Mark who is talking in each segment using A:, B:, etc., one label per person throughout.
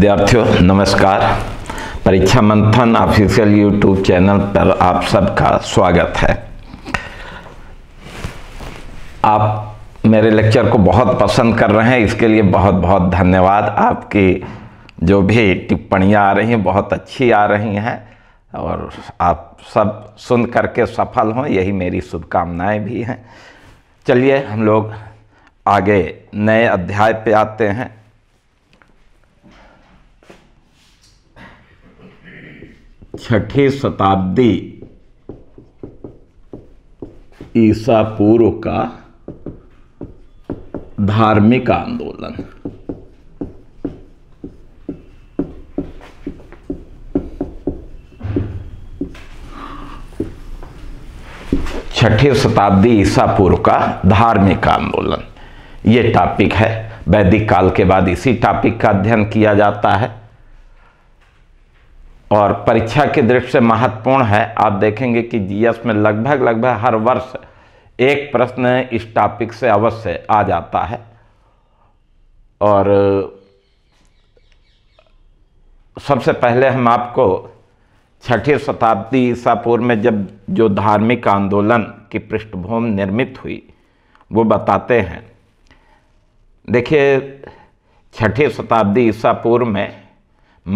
A: विद्यार्थियों नमस्कार परीक्षा मंथन ऑफिशियल यूट्यूब चैनल पर आप सबका स्वागत है आप मेरे लेक्चर को बहुत पसंद कर रहे हैं इसके लिए बहुत बहुत धन्यवाद आपकी जो भी टिप्पणियाँ आ रही हैं बहुत अच्छी आ रही हैं और आप सब सुन करके सफल हों यही मेरी शुभकामनाएं भी हैं चलिए हम लोग आगे नए अध्याय पे आते हैं छठे शताब्दी ईसा पूर्व का धार्मिक आंदोलन छठे शताब्दी ईसा पूर्व का धार्मिक आंदोलन ये टॉपिक है वैदिक काल के बाद इसी टॉपिक का अध्ययन किया जाता है और परीक्षा की दृष्टि से महत्वपूर्ण है आप देखेंगे कि जीएस में लगभग लगभग हर वर्ष एक प्रश्न इस टॉपिक से अवश्य आ जाता है और सबसे पहले हम आपको छठी शताब्दी ईसा पूर्व में जब जो धार्मिक आंदोलन की पृष्ठभूमि निर्मित हुई वो बताते हैं देखिए छठी शताब्दी ईसा पूर्व में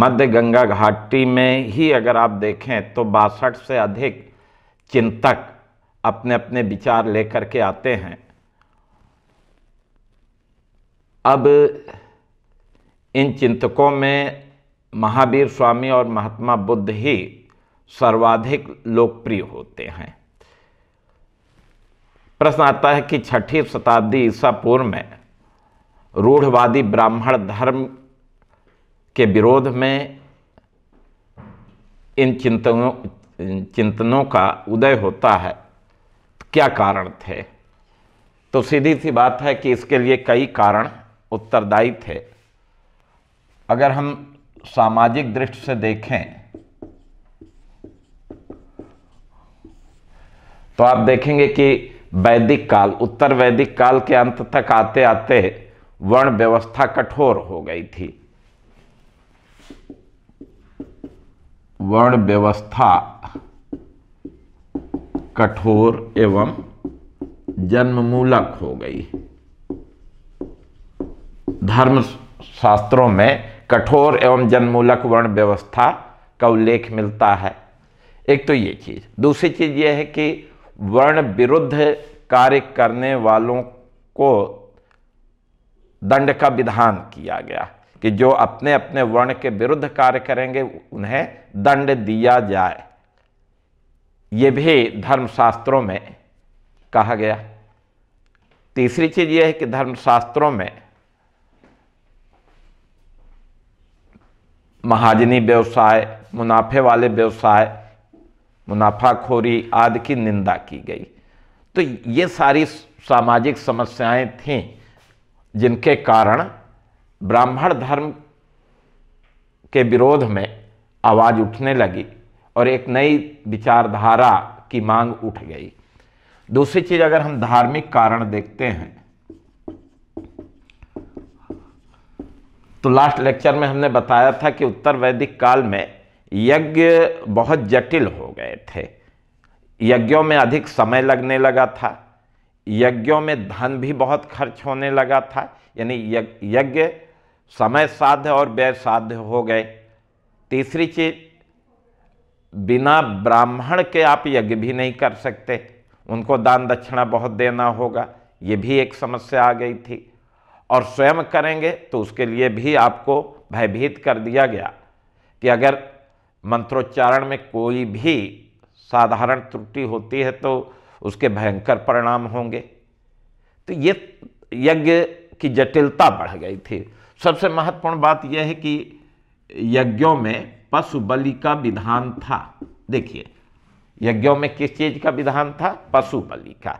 A: मध्य गंगा घाटी में ही अगर आप देखें तो बासठ से अधिक चिंतक अपने अपने विचार लेकर के आते हैं अब इन चिंतकों में महावीर स्वामी और महात्मा बुद्ध ही सर्वाधिक लोकप्रिय होते हैं प्रश्न आता है कि छठी शताब्दी ईसा पूर्व में रूढ़वादी ब्राह्मण धर्म के विरोध में इन चिंतनों चिंतनों का उदय होता है तो क्या कारण थे तो सीधी सी बात है कि इसके लिए कई कारण उत्तरदायी थे अगर हम सामाजिक दृष्टि से देखें तो आप देखेंगे कि वैदिक काल उत्तर वैदिक काल के अंत तक आते आते वर्ण व्यवस्था कठोर हो गई थी वर्ण व्यवस्था कठोर एवं जन्ममूलक हो गई धर्म शास्त्रों में कठोर एवं जन्ममूलक वर्ण व्यवस्था का उल्लेख मिलता है एक तो ये चीज़ दूसरी चीज़ ये है कि वर्ण विरुद्ध कार्य करने वालों को दंड का विधान किया गया कि जो अपने अपने वर्ण के विरुद्ध कार्य करेंगे उन्हें दंड दिया जाए ये भी धर्मशास्त्रों में कहा गया तीसरी चीज यह है कि धर्मशास्त्रों में महाजनी व्यवसाय मुनाफे वाले व्यवसाय मुनाफाखोरी आदि की निंदा की गई तो ये सारी सामाजिक समस्याएं थीं जिनके कारण ब्राह्मण धर्म के विरोध में आवाज़ उठने लगी और एक नई विचारधारा की मांग उठ गई दूसरी चीज़ अगर हम धार्मिक कारण देखते हैं तो लास्ट लेक्चर में हमने बताया था कि उत्तर वैदिक काल में यज्ञ बहुत जटिल हो गए थे यज्ञों में अधिक समय लगने लगा था यज्ञों में धन भी बहुत खर्च होने लगा था यानी यज्ञ समय साध्य और व्यय साध्य हो गए तीसरी चीज बिना ब्राह्मण के आप यज्ञ भी नहीं कर सकते उनको दान दक्षिणा बहुत देना होगा ये भी एक समस्या आ गई थी और स्वयं करेंगे तो उसके लिए भी आपको भयभीत कर दिया गया कि अगर मंत्रोच्चारण में कोई भी साधारण त्रुटि होती है तो उसके भयंकर परिणाम होंगे तो ये यज्ञ की जटिलता बढ़ गई थी सबसे महत्वपूर्ण बात यह है कि यज्ञों में पशु बलि का विधान था देखिए यज्ञों में किस चीज का विधान था पशु बलि का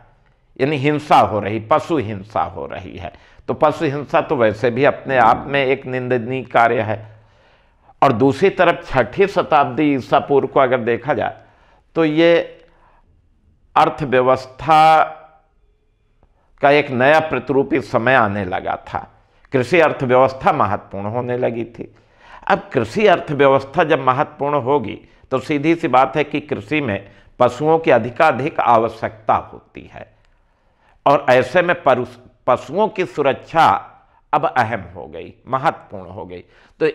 A: यानी हिंसा हो रही पशु हिंसा हो रही है तो पशु हिंसा तो वैसे भी अपने आप में एक निंदनीय कार्य है और दूसरी तरफ छठी शताब्दी ईसा पूर्व को अगर देखा जाए तो ये अर्थव्यवस्था का एक नया प्रतिरूपी समय आने लगा था कृषि अर्थव्यवस्था महत्वपूर्ण होने लगी थी अब कृषि अर्थव्यवस्था जब महत्वपूर्ण होगी तो सीधी सी बात है कि कृषि में पशुओं की अधिकाधिक आवश्यकता होती है और ऐसे में पशुओं की सुरक्षा अब अहम हो गई महत्वपूर्ण हो गई तो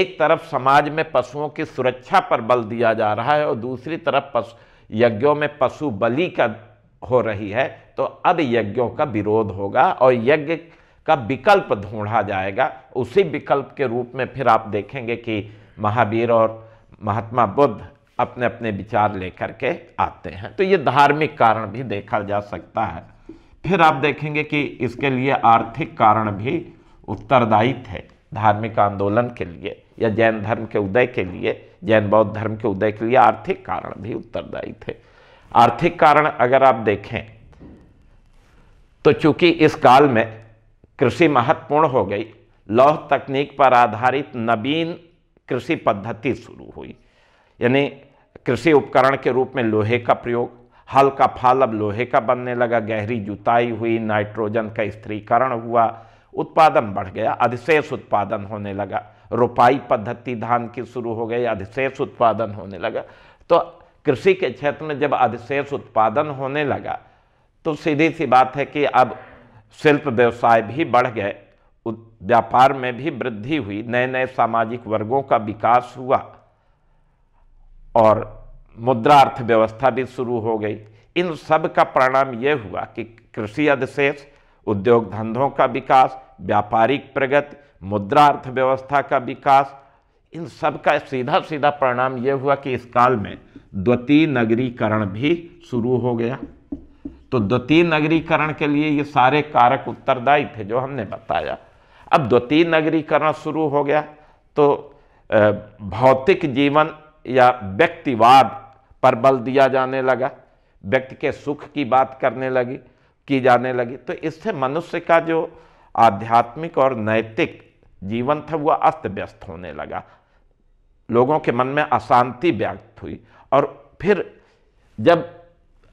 A: एक तरफ समाज में पशुओं की सुरक्षा पर बल दिया जा रहा है और दूसरी तरफ पशु यज्ञों में पशु बलि का हो रही है तो अब यज्ञों का विरोध होगा और यज्ञ का विकल्प ढूंढा जाएगा उसी विकल्प के रूप में फिर आप देखेंगे कि महावीर और महात्मा बुद्ध अपने अपने विचार लेकर के आते हैं तो ये धार्मिक कारण भी देखा जा सकता है फिर आप देखेंगे कि इसके लिए आर्थिक कारण भी उत्तरदायी थे धार्मिक आंदोलन के लिए या जैन धर्म के उदय के लिए जैन बौद्ध धर्म के उदय के लिए आर्थिक कारण भी उत्तरदायी थे आर्थिक कारण अगर आप देखें तो चूंकि इस काल में कृषि महत्वपूर्ण हो गई लौह तकनीक पर आधारित नवीन कृषि पद्धति शुरू हुई यानी कृषि उपकरण के रूप में लोहे का प्रयोग हल का फाल अब लोहे का बनने लगा गहरी जुताई हुई नाइट्रोजन का स्त्रीकरण हुआ उत्पादन बढ़ गया अधिशेष उत्पादन होने लगा रोपाई पद्धति धान की शुरू हो गई अधिशेष उत्पादन होने लगा तो कृषि के क्षेत्र में जब अधिशेष उत्पादन होने लगा तो सीधी सी बात है कि अब शिल्प व्यवसाय भी बढ़ गए व्यापार में भी वृद्धि हुई नए नए सामाजिक वर्गों का विकास हुआ और मुद्रा अर्थव्यवस्था भी शुरू हो गई इन सब का परिणाम यह हुआ कि कृषि अधिशेष उद्योग धंधों का विकास व्यापारिक प्रगति मुद्रा अर्थव्यवस्था का विकास इन सब का सीधा सीधा परिणाम यह हुआ कि इस काल में द्वितीय नगरीकरण भी शुरू हो गया तो द्वितीय नगरीकरण के लिए ये सारे कारक उत्तरदायी थे जो हमने बताया अब द्वितीय नगरीकरण शुरू हो गया तो भौतिक जीवन या व्यक्तिवाद पर बल दिया जाने लगा व्यक्ति के सुख की बात करने लगी की जाने लगी तो इससे मनुष्य का जो आध्यात्मिक और नैतिक जीवन था वह अस्त व्यस्त होने लगा लोगों के मन में अशांति व्यक्त हुई और फिर जब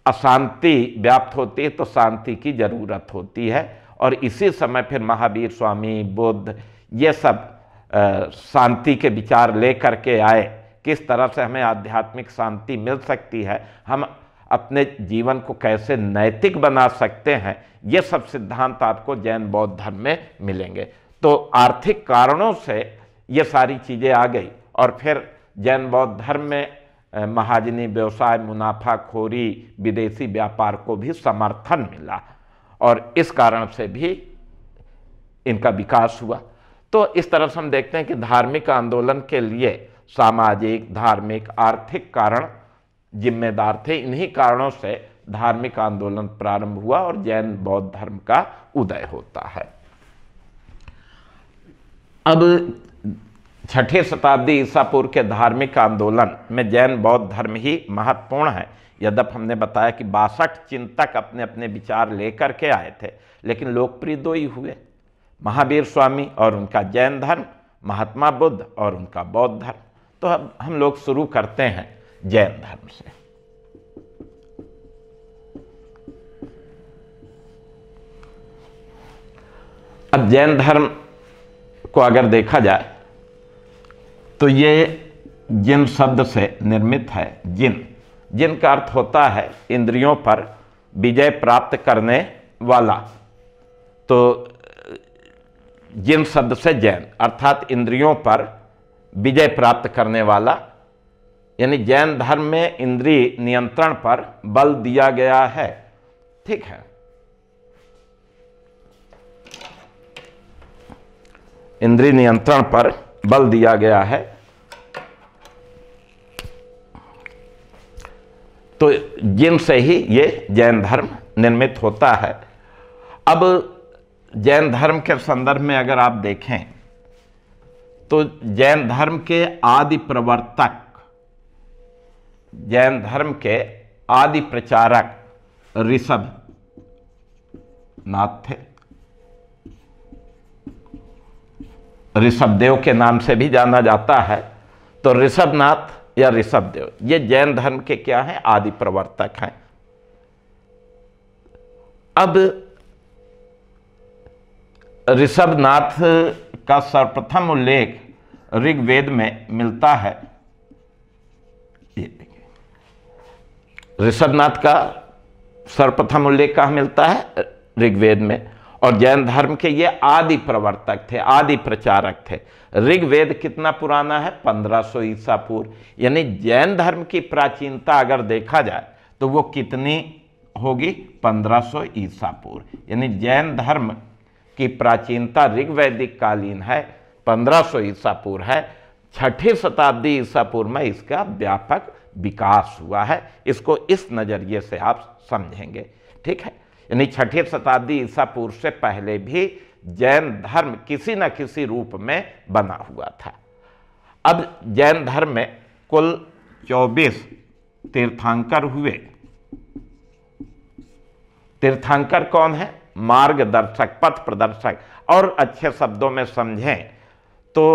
A: अशांति व्याप्त होती है तो शांति की जरूरत होती है और इसी समय फिर महावीर स्वामी बुद्ध ये सब शांति के विचार लेकर के आए किस तरह से हमें आध्यात्मिक शांति मिल सकती है हम अपने जीवन को कैसे नैतिक बना सकते हैं ये सब सिद्धांत आपको जैन बौद्ध धर्म में मिलेंगे तो आर्थिक कारणों से ये सारी चीज़ें आ गई और फिर जैन बौद्ध धर्म में महाजनी व्यवसाय मुनाफाखोरी विदेशी व्यापार को भी समर्थन मिला और इस कारण से भी इनका विकास हुआ तो इस तरह से हम देखते हैं कि धार्मिक आंदोलन के लिए सामाजिक धार्मिक आर्थिक कारण जिम्मेदार थे इन्हीं कारणों से धार्मिक आंदोलन प्रारंभ हुआ और जैन बौद्ध धर्म का उदय होता है अब छठी शताब्दी ईसापुर के धार्मिक आंदोलन में जैन बौद्ध धर्म ही महत्वपूर्ण है यद्यप हमने बताया कि बासठ चिंतक अपने अपने विचार लेकर के आए थे लेकिन लोकप्रिय दो ही हुए महावीर स्वामी और उनका जैन धर्म महात्मा बुद्ध और उनका बौद्ध धर्म तो हम हम लोग शुरू करते हैं जैन धर्म से अब जैन धर्म को अगर देखा जाए तो ये जिन शब्द से निर्मित है जिन जिन का अर्थ होता है इंद्रियों पर विजय प्राप्त करने वाला तो जिन शब्द से जैन अर्थात इंद्रियों पर विजय प्राप्त करने वाला यानी जैन धर्म में इंद्री नियंत्रण पर बल दिया गया है ठीक है इंद्री नियंत्रण पर बल दिया गया है तो जिनसे ही ये जैन धर्म निर्मित होता है अब जैन धर्म के संदर्भ में अगर आप देखें तो जैन धर्म के आदि प्रवर्तक जैन धर्म के आदि प्रचारक ऋषभ नाथ थे ऋषभदेव के नाम से भी जाना जाता है तो ऋषभनाथ या देव ये जैन धर्म के क्या हैं आदि प्रवर्तक हैं अब ऋषभनाथ का सर्वप्रथम उल्लेख ऋग्वेद में मिलता है ऋषभ नाथ ऋषभनाथ का सर्वप्रथम उल्लेख कहा मिलता है ऋग्वेद में और जैन धर्म के ये आदि प्रवर्तक थे आदि प्रचारक थे ऋग्वेद कितना पुराना है 1500 ईसा पूर्व यानी जैन धर्म की प्राचीनता अगर देखा जाए तो वो कितनी होगी 1500 ईसा पूर्व यानी जैन धर्म की प्राचीनता ऋग्वैदिक कालीन है 1500 ईसा पूर्व है छठी शताब्दी ईसा पूर्व में इसका व्यापक विकास हुआ है इसको इस नज़रिए से आप समझेंगे ठीक है यानी छठी शताब्दी ईसा पूर्व से पहले भी जैन धर्म किसी न किसी रूप में बना हुआ था अब जैन धर्म में कुल 24 तीर्थांकर हुए तीर्थांकर कौन है मार्गदर्शक पथ प्रदर्शक और अच्छे शब्दों में समझें तो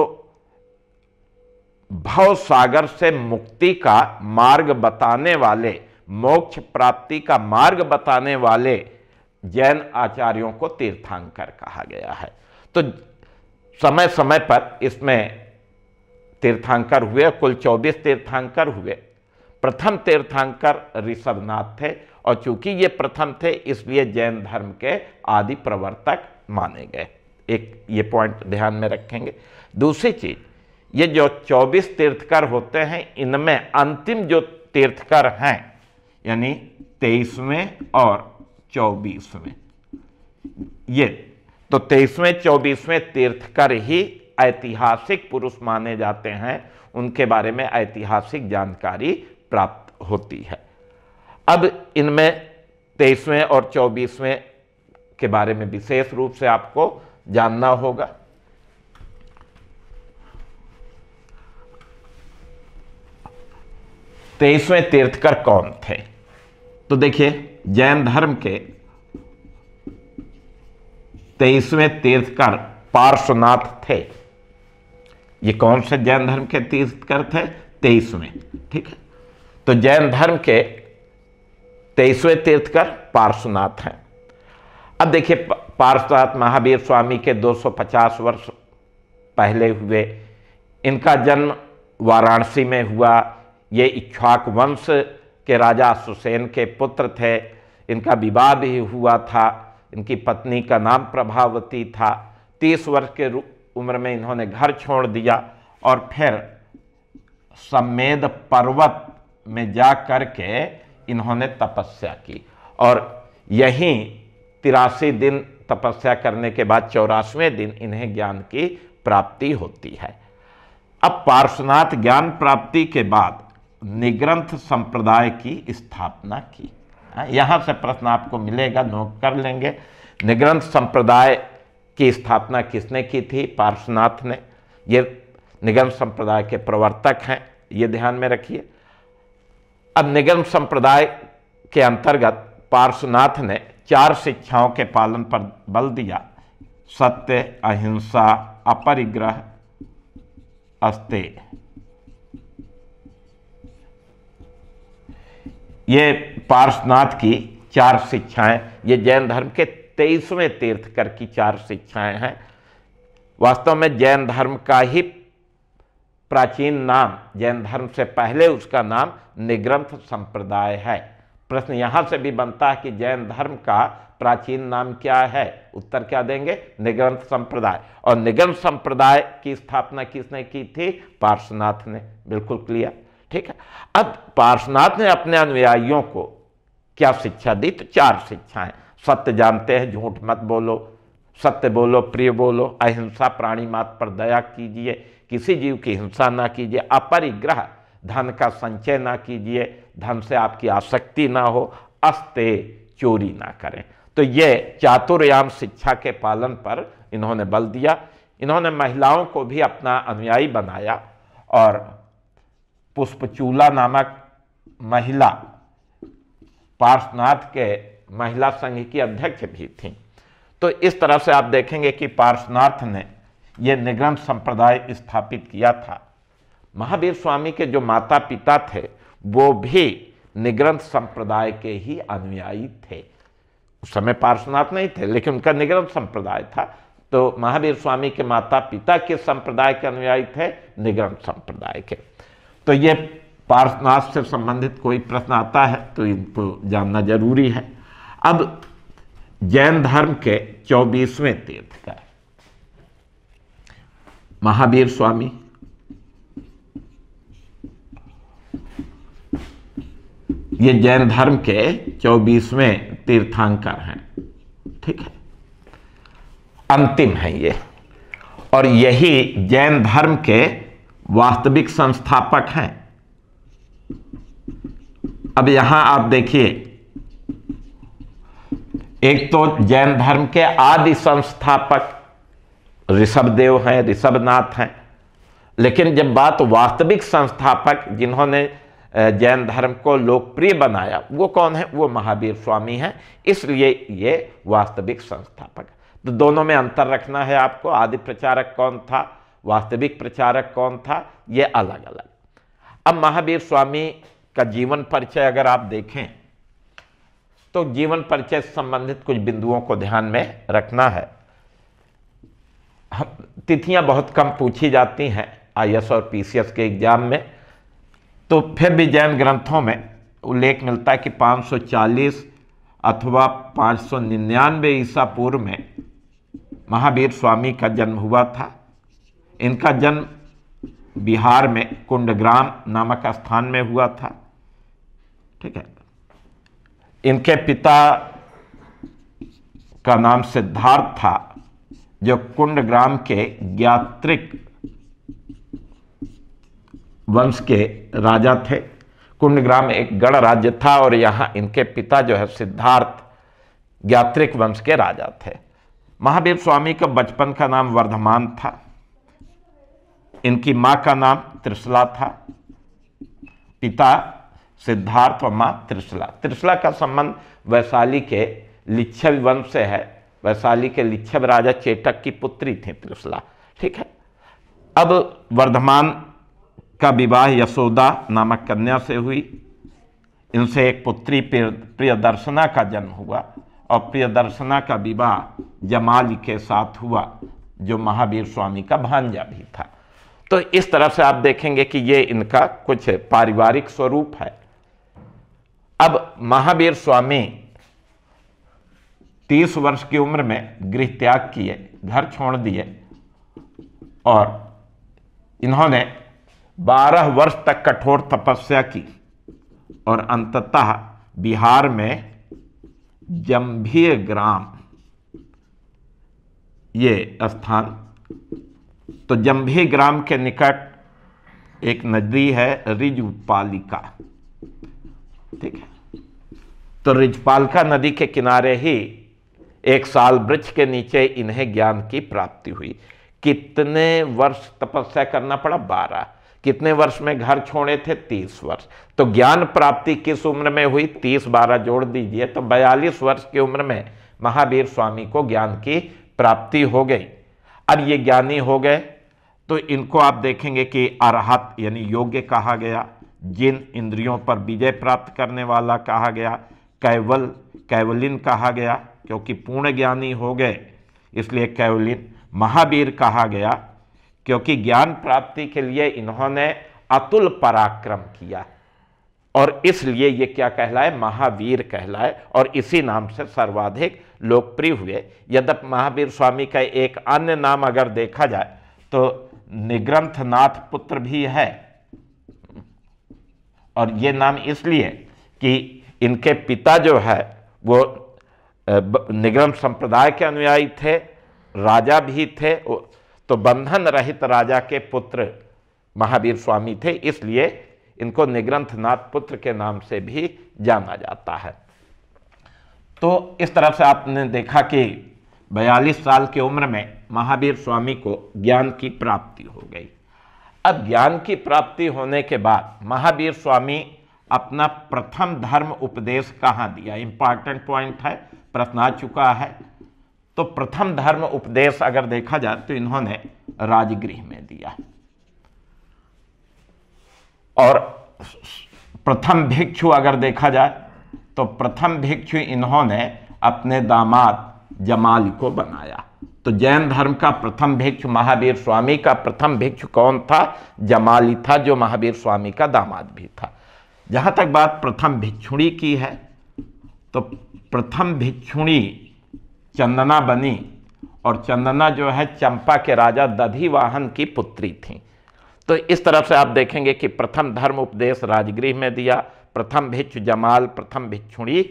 A: भव सागर से मुक्ति का मार्ग बताने वाले मोक्ष प्राप्ति का मार्ग बताने वाले जैन आचार्यों को तीर्थांकर कहा गया है तो समय समय पर इसमें तीर्थांकर हुए कुल 24 तीर्थांकर हुए प्रथम तीर्थांकर ऋषभनाथ थे और चूंकि ये प्रथम थे इसलिए जैन धर्म के आदि प्रवर्तक माने गए एक ये पॉइंट ध्यान में रखेंगे दूसरी चीज ये जो 24 तीर्थकर होते हैं इनमें अंतिम जो तीर्थकर हैं यानी तेईसवें और चौबीसवें ये तो तेईसवें चौबीसवें तीर्थकर ही ऐतिहासिक पुरुष माने जाते हैं उनके बारे में ऐतिहासिक जानकारी प्राप्त होती है अब इनमें तेईसवें और चौबीसवें के बारे में विशेष रूप से आपको जानना होगा तेईसवें तीर्थकर कौन थे तो देखिए जैन धर्म के तेईसवें तीर्थकर पार्श्वनाथ थे ये कौन से जैन धर्म के तीर्थकर थे तेईसवें ठीक है तो जैन धर्म के तेईसवें तीर्थकर पार्श्वनाथ हैं अब देखिए पार्श्वनाथ महावीर स्वामी के 250 वर्ष पहले हुए इनका जन्म वाराणसी में हुआ ये इच्छाक वंश के राजा सुसेन के पुत्र थे इनका विवाह भी हुआ था इनकी पत्नी का नाम प्रभावती था तीस वर्ष के उम्र में इन्होंने घर छोड़ दिया और फिर समेद पर्वत में जा कर के इन्होंने तपस्या की और यहीं तिरासी दिन तपस्या करने के बाद चौरासवें दिन इन्हें ज्ञान की प्राप्ति होती है अब पार्श्वनाथ ज्ञान प्राप्ति के बाद निग्रंथ संप्रदाय की स्थापना की हाँ, यहाँ से प्रश्न आपको मिलेगा नोट कर लेंगे निग्रंथ संप्रदाय की स्थापना किसने की थी पार्श्वनाथ ने ये निगम संप्रदाय के प्रवर्तक हैं ये ध्यान में रखिए अब निगम संप्रदाय के अंतर्गत पार्श्वनाथ ने चार शिक्षाओं के पालन पर बल दिया सत्य अहिंसा अपरिग्रह अस्ते ये पार्शनाथ की चार शिक्षाएं ये जैन धर्म के तेईसवें तीर्थकर की चार शिक्षाएं हैं वास्तव में जैन धर्म का ही प्राचीन नाम जैन धर्म से पहले उसका नाम निग्रंथ संप्रदाय है प्रश्न यहां से भी बनता है कि जैन धर्म का प्राचीन नाम क्या है उत्तर क्या देंगे निग्रंथ संप्रदाय और निग्रंथ संप्रदाय की स्थापना किसने की थी पार्श्वनाथ ने बिल्कुल क्लियर ठीक है अब पार्शनाथ ने अपने अनुयायियों को क्या शिक्षा दी तो चार शिक्षाएं सत्य जानते हैं झूठ मत बोलो सत्य बोलो प्रिय बोलो अहिंसा प्राणी मात पर दया कीजिए किसी जीव की हिंसा ना कीजिए अपरिग्रह धन का संचय ना कीजिए धन से आपकी आसक्ति ना हो अस्ते चोरी ना करें तो ये चातुर्याम शिक्षा के पालन पर इन्होंने बल दिया इन्होंने महिलाओं को भी अपना अनुयायी बनाया और पुष्पचूला नामक महिला पार्शनाथ के महिला संघ की अध्यक्ष भी थी तो इस तरह से आप देखेंगे कि पार्शनाथ ने यह निगम संप्रदाय स्थापित किया था महावीर स्वामी के जो माता पिता थे वो भी निग्रंथ संप्रदाय के ही अनुयायी थे उस समय पार्श्वनाथ नहीं थे लेकिन उनका निग्रंथ संप्रदाय था तो महावीर स्वामी के माता पिता के संप्रदाय के अनुयायी थे निग्रंथ संप्रदाय के तो ये पार्थनाथ से संबंधित कोई प्रश्न आता है तो इनको जानना जरूरी है अब जैन धर्म के चौबीसवें तीर्थ का महावीर स्वामी ये जैन धर्म के चौबीसवें तीर्थांकर हैं ठीक है अंतिम है ये और यही जैन धर्म के वास्तविक संस्थापक हैं अब यहां आप देखिए एक तो जैन धर्म के आदि संस्थापक ऋषभदेव हैं ऋषभनाथ हैं लेकिन जब बात वास्तविक संस्थापक जिन्होंने जैन धर्म को लोकप्रिय बनाया वो कौन है वो महावीर स्वामी हैं इसलिए ये वास्तविक संस्थापक तो दोनों में अंतर रखना है आपको आदि प्रचारक कौन था वास्तविक प्रचारक कौन था यह अलग अलग अब महावीर स्वामी का जीवन परिचय अगर आप देखें तो जीवन परिचय संबंधित कुछ बिंदुओं को ध्यान में रखना है तिथियां बहुत कम पूछी जाती हैं आईएएस और पीसीएस के एग्जाम में तो फिर भी जैन ग्रंथों में उल्लेख मिलता है कि 540 अथवा 599 ईसा पूर्व में महावीर स्वामी का जन्म हुआ था इनका जन्म बिहार में कुंडग्राम नामक स्थान में हुआ था ठीक है इनके पिता का नाम सिद्धार्थ था जो कुंडग्राम के ज्ञात्रिक वंश के राजा थे कुंडग्राम एक गण राज्य था और यहाँ इनके पिता जो है सिद्धार्थ ज्ञात्रिक वंश के राजा थे महावीर स्वामी का बचपन का नाम वर्धमान था इनकी माँ का नाम त्रिशला था पिता सिद्धार्थ और माँ त्रिशला त्रिशला का संबंध वैशाली के लिच्छव वंश से है वैशाली के लिच्छव राजा चेटक की पुत्री थी त्रिशला ठीक है अब वर्धमान का विवाह यशोदा नामक कन्या से हुई इनसे एक पुत्री प्रियदर्शना का जन्म हुआ और प्रियदर्शना का विवाह जमाल के साथ हुआ जो महावीर स्वामी का भांजा भी था तो इस तरफ से आप देखेंगे कि ये इनका कुछ पारिवारिक स्वरूप है अब महावीर स्वामी तीस वर्ष की उम्र में गृह त्याग किए घर छोड़ दिए और इन्होंने बारह वर्ष तक कठोर तपस्या की और अंततः बिहार में जम्भीय ग्राम ये स्थान तो जम्भी ग्राम के निकट एक नदी है रिजपालिका ठीक है तो रिजपालिका नदी के किनारे ही एक साल वृक्ष के नीचे इन्हें ज्ञान की प्राप्ति हुई कितने वर्ष तपस्या करना पड़ा बारह कितने वर्ष में घर छोड़े थे तीस वर्ष तो ज्ञान प्राप्ति किस उम्र में हुई तीस बारह जोड़ दीजिए तो बयालीस वर्ष की उम्र में महावीर स्वामी को ज्ञान की प्राप्ति हो गई अब ये ज्ञानी हो गए तो इनको आप देखेंगे कि अरहत यानी योग्य कहा गया जिन इंद्रियों पर विजय प्राप्त करने वाला कहा गया कैवल कैवलिन कहा गया क्योंकि पूर्ण ज्ञानी हो गए इसलिए कैवलिन महावीर कहा गया क्योंकि ज्ञान प्राप्ति के लिए इन्होंने अतुल पराक्रम किया है और इसलिए ये क्या कहलाए महावीर कहलाए और इसी नाम से सर्वाधिक लोकप्रिय हुए यद्यप महावीर स्वामी का एक अन्य नाम अगर देखा जाए तो निग्रंथनाथ पुत्र भी है और ये नाम इसलिए कि इनके पिता जो है वो निग्रंथ संप्रदाय के अनुयायी थे राजा भी थे तो बंधन रहित राजा के पुत्र महावीर स्वामी थे इसलिए इनको निग्रंथनाथ पुत्र के नाम से भी जाना जाता है तो इस तरफ से आपने देखा कि बयालीस साल की उम्र में महावीर स्वामी को ज्ञान की प्राप्ति हो गई अब ज्ञान की प्राप्ति होने के बाद महावीर स्वामी अपना प्रथम धर्म उपदेश कहाँ दिया इंपॉर्टेंट पॉइंट है प्रश्न आ चुका है तो प्रथम धर्म उपदेश अगर देखा जाए तो इन्होंने राजगृह में दिया और प्रथम भिक्षु अगर देखा जाए तो प्रथम भिक्षु इन्होंने अपने दामाद जमाल को बनाया तो जैन धर्म का प्रथम भिक्षु महावीर स्वामी का प्रथम भिक्षु कौन था जमाली था जो महावीर स्वामी का दामाद भी था जहाँ तक बात प्रथम भिक्षुणी की है तो प्रथम भिक्षुणी चंदना बनी और चंदना जो है चंपा के राजा दधिवाहन की पुत्री थी तो इस तरफ से आप देखेंगे कि प्रथम धर्म उपदेश राजगृह में दिया प्रथम भिक्षु जमाल प्रथम भिक्षुणी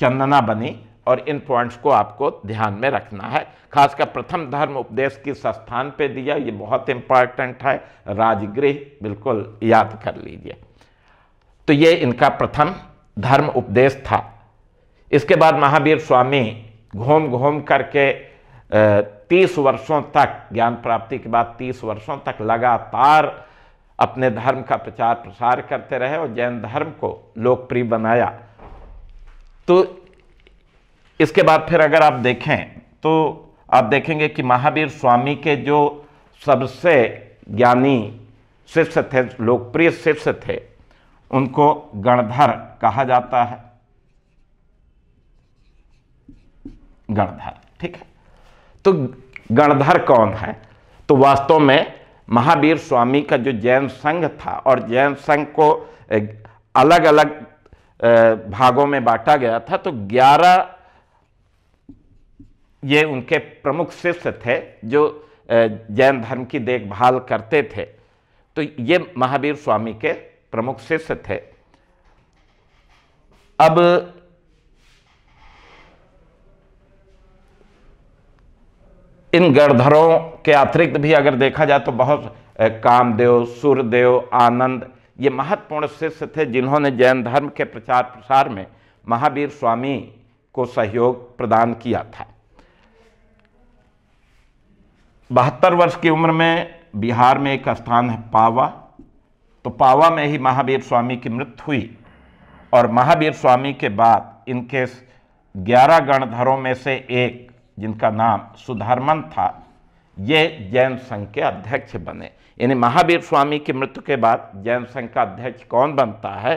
A: चंदना बनी और इन पॉइंट्स को आपको ध्यान में रखना है खासकर प्रथम धर्म उपदेश किस स्थान पे दिया ये बहुत इंपॉर्टेंट है राजगृह बिल्कुल याद कर लीजिए तो ये इनका प्रथम धर्म उपदेश था इसके बाद महावीर स्वामी घूम घूम करके तीस वर्षों तक ज्ञान प्राप्ति के बाद तीस वर्षों तक लगातार अपने धर्म का प्रचार प्रसार करते रहे और जैन धर्म को लोकप्रिय बनाया तो इसके बाद फिर अगर आप देखें तो आप देखेंगे कि महावीर स्वामी के जो सबसे ज्ञानी शिष्य थे लोकप्रिय शिष्य थे उनको गणधर कहा जाता है गणधर ठीक है तो गणधर कौन है तो वास्तव में महावीर स्वामी का जो जैन संघ था और जैन संघ को अलग अलग भागों में बांटा गया था तो 11 ये उनके प्रमुख शिष्य थे जो जैन धर्म की देखभाल करते थे तो ये महावीर स्वामी के प्रमुख शिष्य थे अब इन गर्धरों के अतिरिक्त भी अगर देखा जाए तो बहुत कामदेव सूर्यदेव आनंद ये महत्वपूर्ण शिष्य थे जिन्होंने जैन धर्म के प्रचार प्रसार में महावीर स्वामी को सहयोग प्रदान किया था बहत्तर वर्ष की उम्र में बिहार में एक स्थान है पावा तो पावा में ही महावीर स्वामी की मृत्यु हुई और महावीर स्वामी के बाद इनके ग्यारह गणधरों में से एक जिनका नाम सुधारमन था ये जैन संघ के अध्यक्ष बने यानी महावीर स्वामी की मृत्यु के बाद जैन संघ का अध्यक्ष कौन बनता है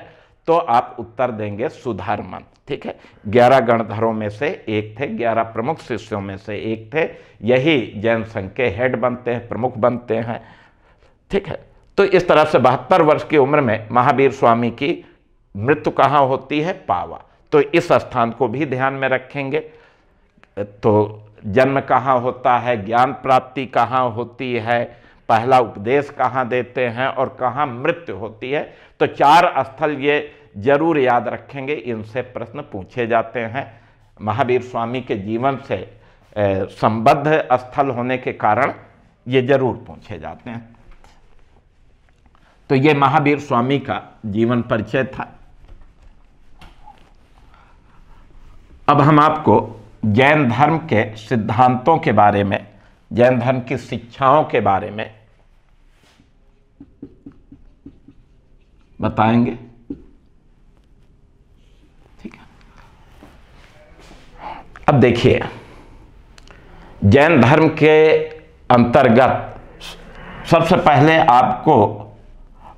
A: तो आप उत्तर देंगे सुधारमन ठीक है ग्यारह गणधरों में से एक थे ग्यारह प्रमुख शिष्यों में से एक थे यही जैन संघ के हेड बनते हैं प्रमुख बनते हैं ठीक है तो इस तरह से बहत्तर वर्ष की उम्र में महावीर स्वामी की मृत्यु कहाँ होती है पावा तो इस स्थान को भी ध्यान में रखेंगे तो जन्म कहाँ होता है ज्ञान प्राप्ति कहाँ होती है पहला उपदेश कहाँ देते हैं और कहाँ मृत्यु होती है तो चार स्थल ये जरूर याद रखेंगे इनसे प्रश्न पूछे जाते हैं महावीर स्वामी के जीवन से संबद्ध स्थल होने के कारण ये जरूर पूछे जाते हैं तो ये महावीर स्वामी का जीवन परिचय था अब हम आपको जैन धर्म के सिद्धांतों के बारे में जैन धर्म की शिक्षाओं के बारे में बताएंगे ठीक है अब देखिए जैन धर्म के अंतर्गत सबसे पहले आपको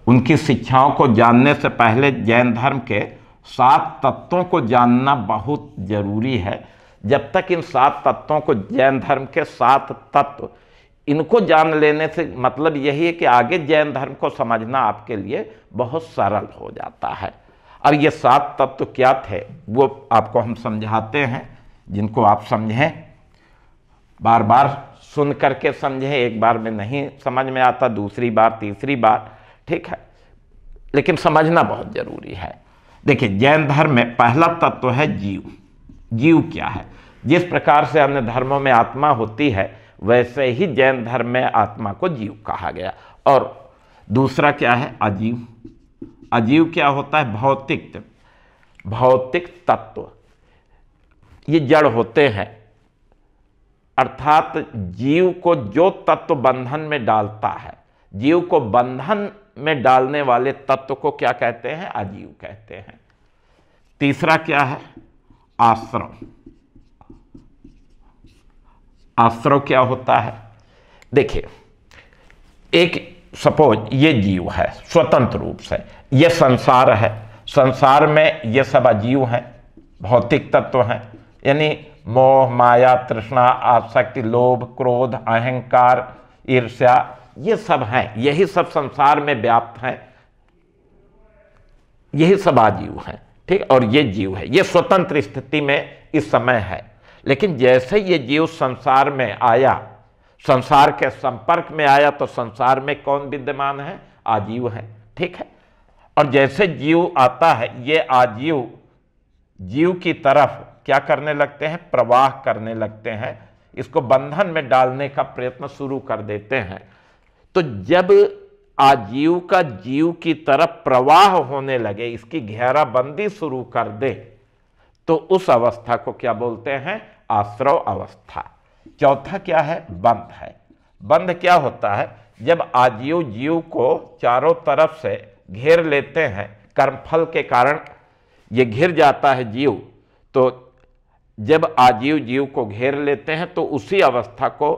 A: उनकी शिक्षाओं को जानने से पहले जैन धर्म के सात तत्वों को जानना बहुत जरूरी है जब तक इन सात तत्वों को जैन धर्म के सात तत्व इनको जान लेने से मतलब यही है कि आगे जैन धर्म को समझना आपके लिए बहुत सरल हो जाता है अब ये सात तत्व क्या थे वो आपको हम समझाते हैं जिनको आप समझें बार बार सुन करके समझें एक बार में नहीं समझ में आता दूसरी बार तीसरी बार ठीक है लेकिन समझना बहुत ज़रूरी है देखिए जैन धर्म में पहला तत्व है जीव जीव क्या है जिस प्रकार से अन्य धर्मों में आत्मा होती है वैसे ही जैन धर्म में आत्मा को जीव कहा गया और दूसरा क्या है अजीव अजीव क्या होता है भौतिक भौतिक तत्व ये जड़ होते हैं अर्थात जीव को जो तत्व बंधन में डालता है जीव को बंधन में डालने वाले तत्व को क्या कहते हैं अजीव कहते हैं तीसरा क्या है आश्रव आश्रव क्या होता है देखिए एक सपोज ये जीव है स्वतंत्र रूप से ये संसार है संसार में ये सब अजीव हैं भौतिक तत्व हैं यानी मोह माया तृष्णा आसक्ति लोभ क्रोध अहंकार ईर्ष्या ये सब हैं यही सब संसार में व्याप्त हैं यही सब आजीव हैं ठीक और ये जीव है ये स्वतंत्र स्थिति में इस समय है लेकिन जैसे ये जीव संसार में आया संसार के संपर्क में आया तो संसार में कौन विद्यमान है आजीव है ठीक है और जैसे जीव आता है ये आजीव जीव की तरफ क्या करने लगते हैं प्रवाह करने लगते हैं इसको बंधन में डालने का प्रयत्न शुरू कर देते हैं तो जब आजीव का जीव की तरफ प्रवाह होने लगे इसकी घेराबंदी शुरू कर दे तो उस अवस्था को क्या बोलते हैं आश्रव अवस्था चौथा क्या है बंध है बंध क्या होता है जब आजीव जीव को चारों तरफ से घेर लेते हैं कर्मफल के कारण ये घिर जाता है जीव तो जब आजीव जीव को घेर लेते हैं तो उसी अवस्था को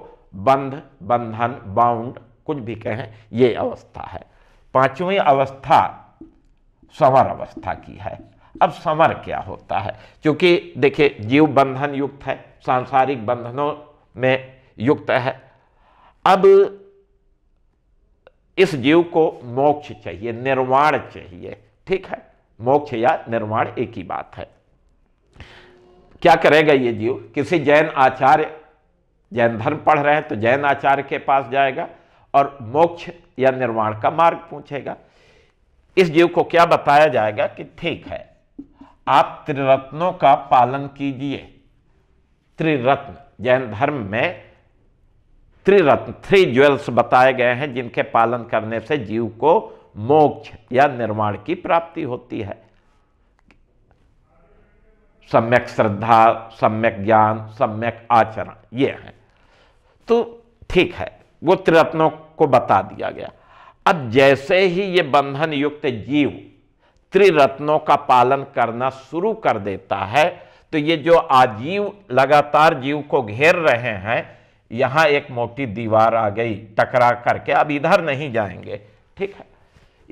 A: बंध बंधन बाउंड कुछ भी कहें ये अवस्था है पांचवी अवस्था समर अवस्था की है अब समर क्या होता है क्योंकि देखिए जीव बंधन युक्त है सांसारिक बंधनों में युक्त है अब इस जीव को मोक्ष चाहिए निर्वाण चाहिए ठीक है मोक्ष या निर्वाण एक ही बात है क्या करेगा ये जीव किसी जैन आचार्य जैन धर्म पढ़ रहे हैं तो जैन आचार्य के पास जाएगा और मोक्ष या निर्वाण का मार्ग पूछेगा इस जीव को क्या बताया जाएगा कि ठीक है आप त्रिरत्नों का पालन कीजिए त्रिरत्न जैन धर्म में त्रिरत्न थ्री ज्वेल्स बताए गए हैं जिनके पालन करने से जीव को मोक्ष या निर्वाण की प्राप्ति होती है सम्यक श्रद्धा सम्यक ज्ञान सम्यक आचरण ये हैं तो ठीक है वो त्रिरत्नों को बता दिया गया अब जैसे ही ये बंधन युक्त जीव त्रिरत्नों का पालन करना शुरू कर देता है तो ये जो आजीव लगातार जीव को घेर रहे हैं यहां एक मोटी दीवार आ गई टकरा करके अब इधर नहीं जाएंगे ठीक है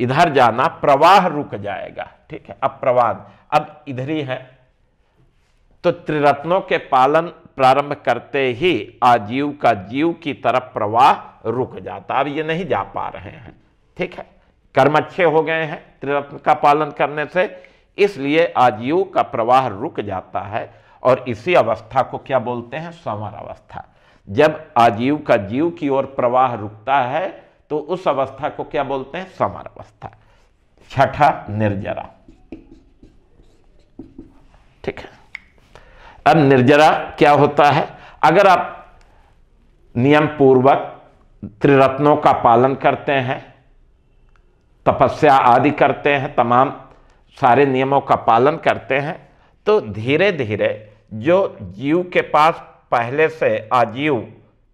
A: इधर जाना प्रवाह रुक जाएगा ठीक है अब प्रवाह अब इधर ही है तो त्रिरत्नों के पालन प्रारंभ करते ही आजीव का जीव की तरफ प्रवाह रुक जाता अब ये नहीं जा पा रहे हैं ठीक है कर्म अच्छे हो गए हैं त्रिरत्न का पालन करने से इसलिए आजीव का प्रवाह रुक जाता है और इसी अवस्था को क्या बोलते हैं समर अवस्था जब आजीव का जीव की ओर प्रवाह रुकता है तो उस अवस्था को क्या बोलते हैं समर अवस्था छठा निर्जरा ठीक है अब निर्जरा क्या होता है अगर आप नियम पूर्वक त्रिरत्नों का पालन करते हैं तपस्या आदि करते हैं तमाम सारे नियमों का पालन करते हैं तो धीरे धीरे जो जीव के पास पहले से आजीव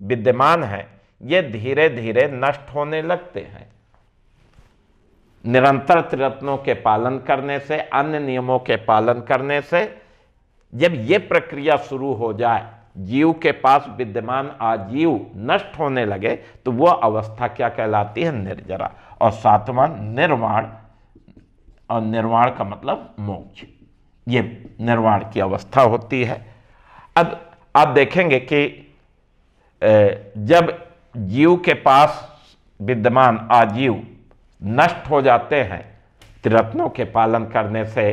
A: विद्यमान है ये धीरे धीरे नष्ट होने लगते हैं निरंतर त्रिरत्नों के पालन करने से अन्य नियमों के पालन करने से जब ये प्रक्रिया शुरू हो जाए जीव के पास विद्यमान आजीव नष्ट होने लगे तो वह अवस्था क्या कहलाती है निर्जरा और सातवां निर्वाण और निर्वाण का मतलब मोक्ष ये निर्वाण की अवस्था होती है अब आप देखेंगे कि जब जीव के पास विद्यमान आजीव नष्ट हो जाते हैं त्रिरत्नों के पालन करने से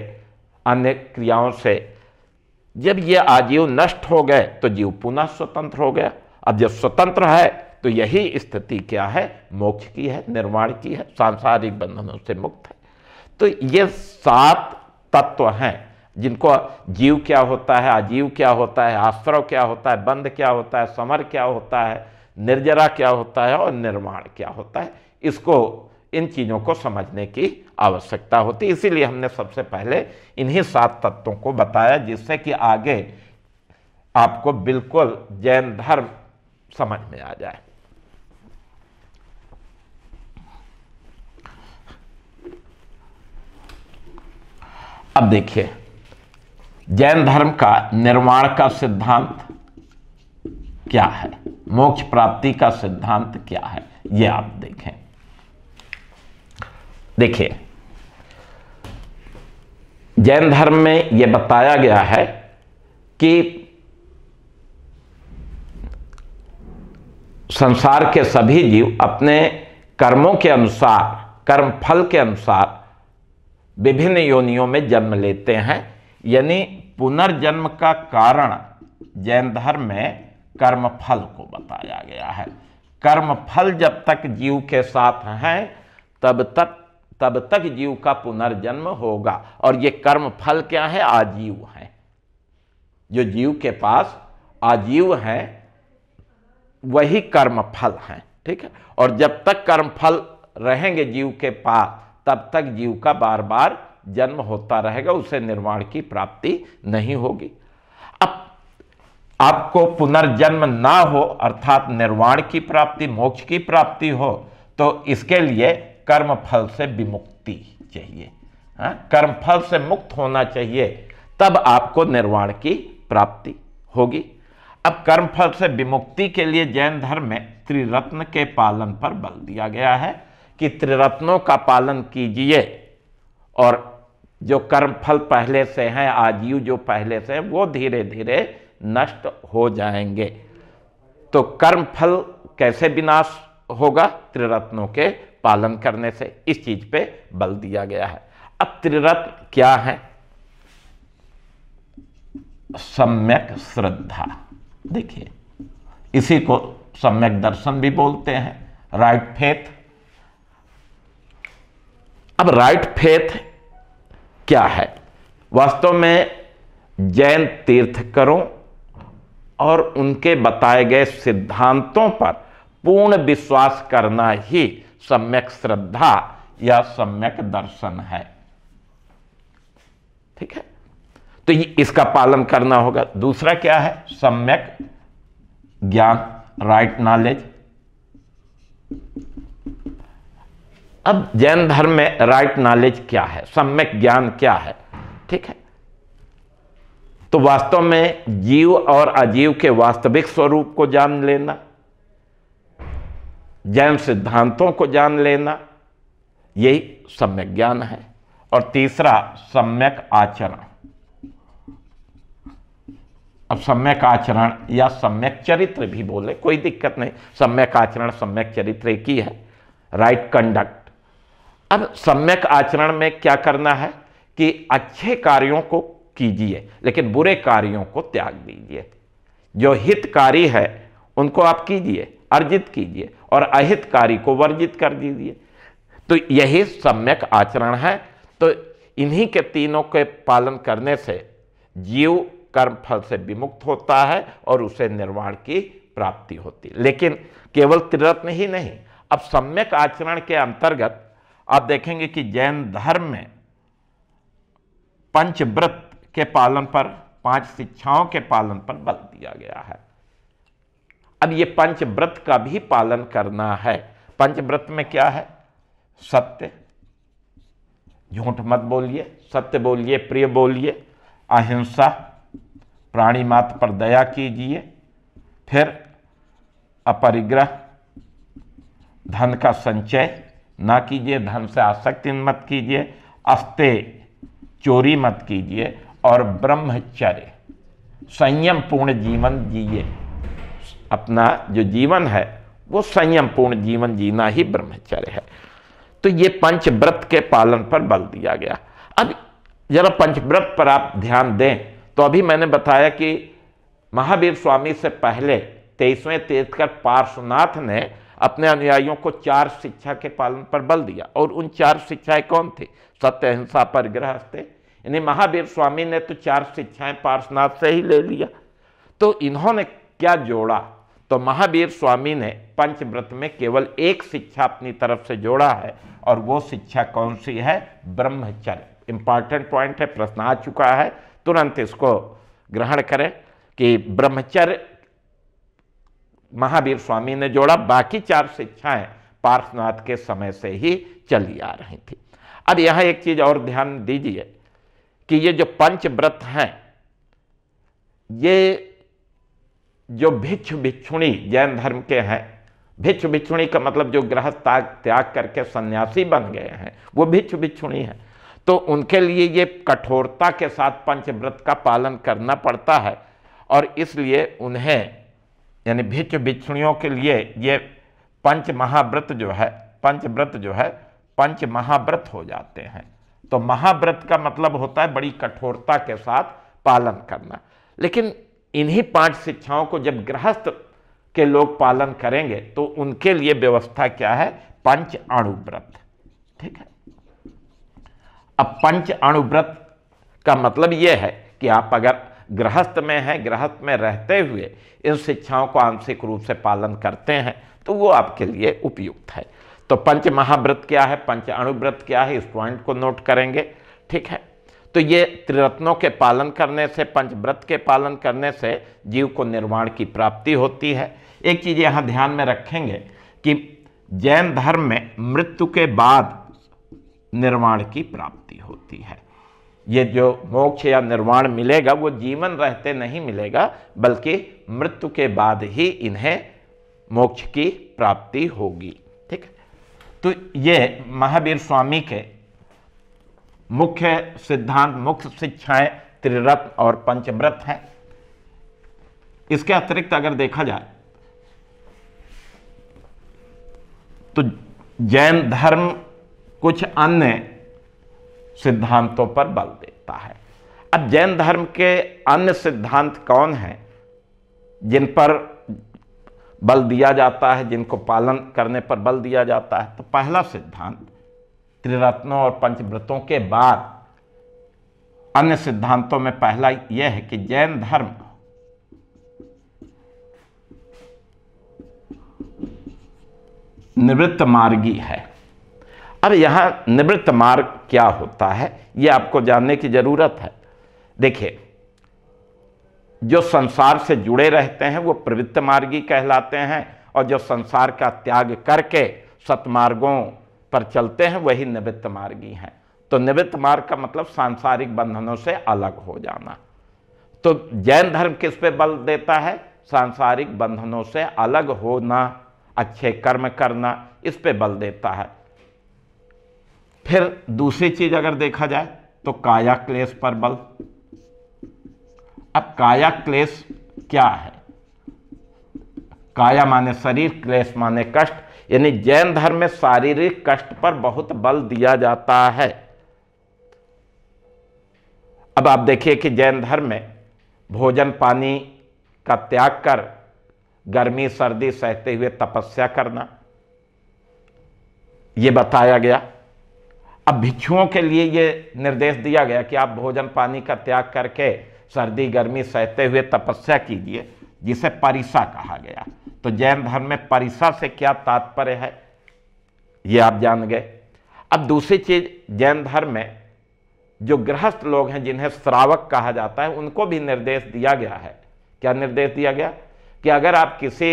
A: अन्य क्रियाओं से जब ये आजीव नष्ट हो गए तो जीव पुनः स्वतंत्र हो गया अब जब स्वतंत्र है तो यही स्थिति क्या है मोक्ष की है निर्माण की है सांसारिक बंधनों से मुक्त है तो ये सात तत्व हैं जिनको जीव क्या होता है आजीव क्या होता है आश्रव क्या होता है बंध क्या होता है समर क्या होता है निर्जरा क्या होता है और निर्माण क्या होता है इसको इन चीज़ों को समझने की आवश्यकता होती इसीलिए हमने सबसे पहले इन्हीं सात तत्वों को बताया जिससे कि आगे आपको बिल्कुल जैन धर्म समझ में आ जाए अब देखिए जैन धर्म का निर्माण का सिद्धांत क्या है मोक्ष प्राप्ति का सिद्धांत क्या है यह आप देखें देखिए जैन धर्म में ये बताया गया है कि संसार के सभी जीव अपने कर्मों के अनुसार कर्म फल के अनुसार विभिन्न योनियों में जन्म लेते हैं यानी पुनर्जन्म का कारण जैन धर्म में कर्मफल को बताया गया है कर्मफल जब तक जीव के साथ हैं तब तक तब तक जीव का पुनर्जन्म होगा और ये कर्म फल क्या है आजीव है जो जीव के पास आजीव है वही कर्म फल हैं ठीक है और जब तक कर्म फल रहेंगे जीव के पास तब तक जीव का बार बार जन्म होता रहेगा उसे निर्वाण की प्राप्ति नहीं होगी अब आपको पुनर्जन्म ना हो अर्थात निर्वाण की प्राप्ति मोक्ष की प्राप्ति हो तो इसके लिए कर्म फल से विमुक्ति चाहिए हा? कर्म फल से मुक्त होना चाहिए तब आपको निर्वाण की प्राप्ति होगी अब कर्म फल से विमुक्ति के लिए जैन धर्म में त्रिरत्न के पालन पर बल दिया गया है कि त्रिरत्नों का पालन कीजिए और जो कर्म फल पहले से हैं आजीव जो पहले से हैं वो धीरे धीरे नष्ट हो जाएंगे तो कर्म फल कैसे विनाश होगा त्रिरत्नों के पालन करने से इस चीज पे बल दिया गया है अब त्रिरथ क्या है सम्यक श्रद्धा देखिए इसी को सम्यक दर्शन भी बोलते हैं राइट फेथ अब राइट फेथ क्या है वास्तव में जैन तीर्थकरों और उनके बताए गए सिद्धांतों पर पूर्ण विश्वास करना ही सम्यक श्रद्धा या सम्यक दर्शन है ठीक है तो ये इसका पालन करना होगा दूसरा क्या है सम्यक ज्ञान राइट नॉलेज अब जैन धर्म में राइट नॉलेज क्या है सम्यक ज्ञान क्या है ठीक है तो वास्तव में जीव और अजीव के वास्तविक स्वरूप को जान लेना जैन सिद्धांतों को जान लेना यही सम्यक ज्ञान है और तीसरा सम्यक आचरण अब सम्यक आचरण या सम्यक चरित्र भी बोले कोई दिक्कत नहीं सम्यक आचरण सम्यक चरित्र एक ही है राइट कंडक्ट अब सम्यक आचरण में क्या करना है कि अच्छे कार्यों को कीजिए लेकिन बुरे कार्यों को त्याग दीजिए जो हितकारी है उनको आप कीजिए अर्जित कीजिए और अहितकारी को वर्जित कर दीजिए तो यही सम्यक आचरण है तो इन्हीं के तीनों के पालन करने से जीव कर्म फल से विमुक्त होता है और उसे निर्वाण की प्राप्ति होती है लेकिन केवल त्रिरत्न ही नहीं अब सम्यक आचरण के अंतर्गत आप देखेंगे कि जैन धर्म में पंचव्रत के पालन पर पांच शिक्षाओं के पालन पर बल दिया गया है अब ये व्रत का भी पालन करना है पंचव्रत में क्या है सत्य झूठ मत बोलिए सत्य बोलिए प्रिय बोलिए अहिंसा प्राणी मात्र पर दया कीजिए फिर अपरिग्रह धन का संचय ना कीजिए धन से आसक्ति मत कीजिए अस्ते चोरी मत कीजिए और ब्रह्मचर्य संयम पूर्ण जीवन जी अपना जो जीवन है वो संयमपूर्ण जीवन जीना ही ब्रह्मचर्य है तो ये पंचव्रत के पालन पर बल दिया गया अब जरा पंचव्रत पर आप ध्यान दें तो अभी मैंने बताया कि महावीर स्वामी से पहले तेईसवें तीर्थकर पार्श्वनाथ ने अपने अनुयायियों को चार शिक्षा के पालन पर बल दिया और उन चार शिक्षाएं कौन थी सत्य हिंसा पर थे यानी महावीर स्वामी ने तो चार शिक्षाएं पार्श्वनाथ से ही ले लिया तो इन्होंने क्या जोड़ा तो महावीर स्वामी ने पंचव्रत में केवल एक शिक्षा अपनी तरफ से जोड़ा है और वो शिक्षा कौन सी है ब्रह्मचर्य इंपॉर्टेंट पॉइंट है प्रश्न आ चुका है तुरंत इसको ग्रहण करें कि ब्रह्मचर्य महावीर स्वामी ने जोड़ा बाकी चार शिक्षाएं पार्थनाथ के समय से ही चली आ रही थी अब यहां एक चीज़ और ध्यान दीजिए कि ये जो पंचव्रत हैं ये जो भिक्षु भिक्षुणी जैन धर्म के हैं भिक्षु भिक्षुणी का मतलब जो गृहस्थ त्याग करके सन्यासी बन गए हैं वो भिक्षु भिक्षुणी है तो उनके लिए ये कठोरता के साथ पंचव्रत का पालन करना पड़ता है और इसलिए उन्हें यानी भिक्षु भिक्षुणियों के लिए ये पंच महाव्रत जो है पंचव्रत जो है पंच महाव्रत हो जाते हैं तो महाव्रत का मतलब होता है बड़ी कठोरता के साथ पालन करना लेकिन इन्हीं पांच शिक्षाओं को जब गृहस्थ के लोग पालन करेंगे तो उनके लिए व्यवस्था क्या है पंच अणुव्रत ठीक है अब पंच अणुव्रत का मतलब यह है कि आप अगर गृहस्थ में हैं गृहस्थ में रहते हुए इन शिक्षाओं को आंशिक रूप से पालन करते हैं तो वो आपके लिए उपयुक्त है तो पंच महाव्रत क्या है पंच अणुव्रत क्या है इस पॉइंट को नोट करेंगे ठीक है तो ये त्रिरत्नों के पालन करने से पंचव्रत के पालन करने से जीव को निर्वाण की प्राप्ति होती है एक चीज़ यहां ध्यान में रखेंगे कि जैन धर्म में मृत्यु के बाद निर्वाण की प्राप्ति होती है ये जो मोक्ष या निर्वाण मिलेगा वो जीवन रहते नहीं मिलेगा बल्कि मृत्यु के बाद ही इन्हें मोक्ष की प्राप्ति होगी ठीक तो ये महावीर स्वामी के मुख्य सिद्धांत मुख्य शिक्षाएं त्रिरत्न और पंचव्रत हैं इसके अतिरिक्त अगर देखा जाए तो जैन धर्म कुछ अन्य सिद्धांतों पर बल देता है अब जैन धर्म के अन्य सिद्धांत कौन हैं जिन पर बल दिया जाता है जिनको पालन करने पर बल दिया जाता है तो पहला सिद्धांत त्रिरत्नों और पंचव्रतों के बाद अन्य सिद्धांतों में पहला यह है कि जैन धर्म निवृत्त मार्गी है अब यहां निवृत्त मार्ग क्या होता है यह आपको जानने की ज़रूरत है देखिए जो संसार से जुड़े रहते हैं वो प्रवृत्त मार्गी कहलाते हैं और जो संसार का त्याग करके सतमार्गों पर चलते हैं वही निवृत्त मार्गी हैं तो निवृत्त मार्ग का मतलब सांसारिक बंधनों से अलग हो जाना तो जैन धर्म किस पे बल देता है सांसारिक बंधनों से अलग होना अच्छे कर्म करना इस पे बल देता है फिर दूसरी चीज अगर देखा जाए तो काया क्लेश पर बल अब काया क्लेश क्या है काया माने शरीर क्लेश माने कष्ट यानी जैन धर्म में शारीरिक कष्ट पर बहुत बल दिया जाता है अब आप देखिए कि जैन धर्म में भोजन पानी का त्याग कर गर्मी सर्दी सहते हुए तपस्या करना यह बताया गया अब भिक्षुओं के लिए यह निर्देश दिया गया कि आप भोजन पानी का त्याग करके सर्दी गर्मी सहते हुए तपस्या कीजिए जिसे परिसा कहा गया तो जैन धर्म में परिसा से क्या तात्पर्य है ये आप जान गए अब दूसरी चीज जैन धर्म में जो गृहस्थ लोग हैं जिन्हें श्रावक कहा जाता है उनको भी निर्देश दिया गया है क्या निर्देश दिया गया कि अगर आप किसी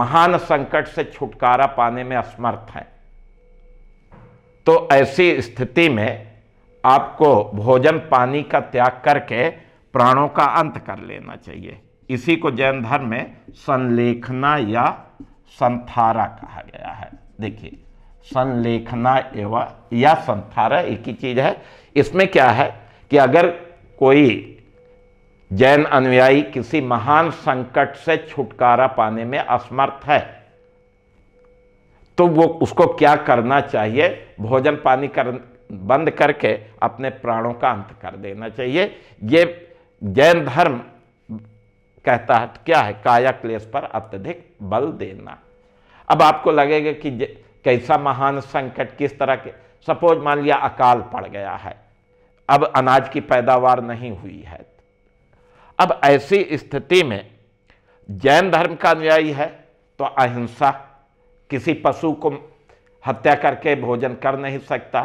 A: महान संकट से छुटकारा पाने में असमर्थ हैं तो ऐसी स्थिति में आपको भोजन पानी का त्याग करके प्राणों का अंत कर लेना चाहिए इसी को जैन धर्म में संलेखना या संथारा कहा गया है देखिए संलेखना एवं या संथारा एक ही चीज़ है इसमें क्या है कि अगर कोई जैन अनुयायी किसी महान संकट से छुटकारा पाने में असमर्थ है तो वो उसको क्या करना चाहिए भोजन पानी कर बंद करके अपने प्राणों का अंत कर देना चाहिए ये जैन धर्म कहता है क्या है काया क्लेश पर अत्यधिक बल देना अब आपको लगेगा कि कैसा महान संकट किस तरह के सपोज मान लिया अकाल पड़ गया है अब अनाज की पैदावार नहीं हुई है अब ऐसी स्थिति में जैन धर्म का अनुयायी है तो अहिंसा किसी पशु को हत्या करके भोजन कर नहीं सकता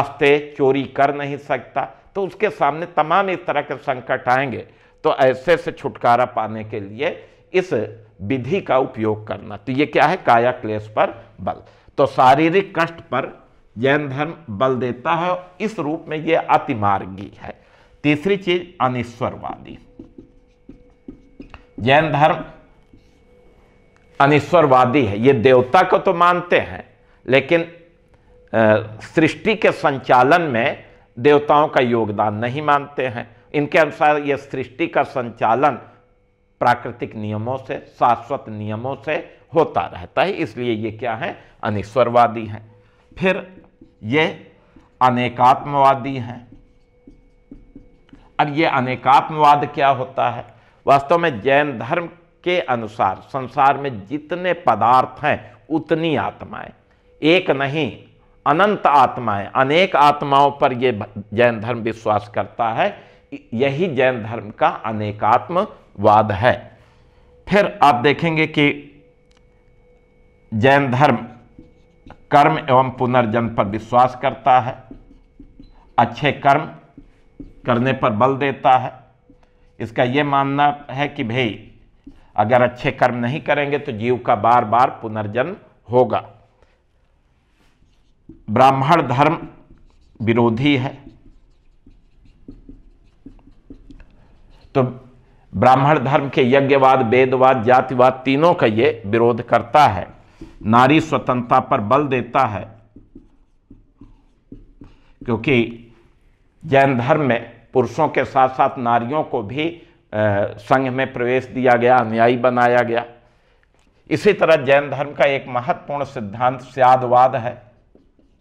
A: अस्ते चोरी कर नहीं सकता तो उसके सामने तमाम इस तरह के संकट आएंगे तो ऐसे से छुटकारा पाने के लिए इस विधि का उपयोग करना तो ये क्या है काया क्लेश पर बल तो शारीरिक कष्ट पर जैन धर्म बल देता है इस रूप में ये अतिमार्गी है तीसरी चीज अनिश्वरवादी जैन धर्म अनिश्वरवादी है ये देवता को तो मानते हैं लेकिन सृष्टि के संचालन में देवताओं का योगदान नहीं मानते हैं इनके अनुसार यह सृष्टि का संचालन प्राकृतिक नियमों से शाश्वत नियमों से होता रहता है इसलिए ये क्या है अनिश्वरवादी हैं फिर ये अनेकात्मवादी हैं और ये अनेकात्मवाद क्या होता है वास्तव में जैन धर्म के अनुसार संसार में जितने पदार्थ हैं उतनी आत्माएं एक नहीं अनंत आत्माएं अनेक आत्माओं पर यह जैन धर्म विश्वास करता है यही जैन धर्म का अनेकात्मवाद है फिर आप देखेंगे कि जैन धर्म कर्म एवं पुनर्जन्म पर विश्वास करता है अच्छे कर्म करने पर बल देता है इसका यह मानना है कि भाई अगर अच्छे कर्म नहीं करेंगे तो जीव का बार बार पुनर्जन्म होगा ब्राह्मण धर्म विरोधी है तो ब्राह्मण धर्म के यज्ञवाद वेदवाद जातिवाद तीनों का ये विरोध करता है नारी स्वतंत्रता पर बल देता है क्योंकि जैन धर्म में पुरुषों के साथ साथ नारियों को भी संघ में प्रवेश दिया गया अनुयायी बनाया गया इसी तरह जैन धर्म का एक महत्वपूर्ण सिद्धांत स्यादवाद है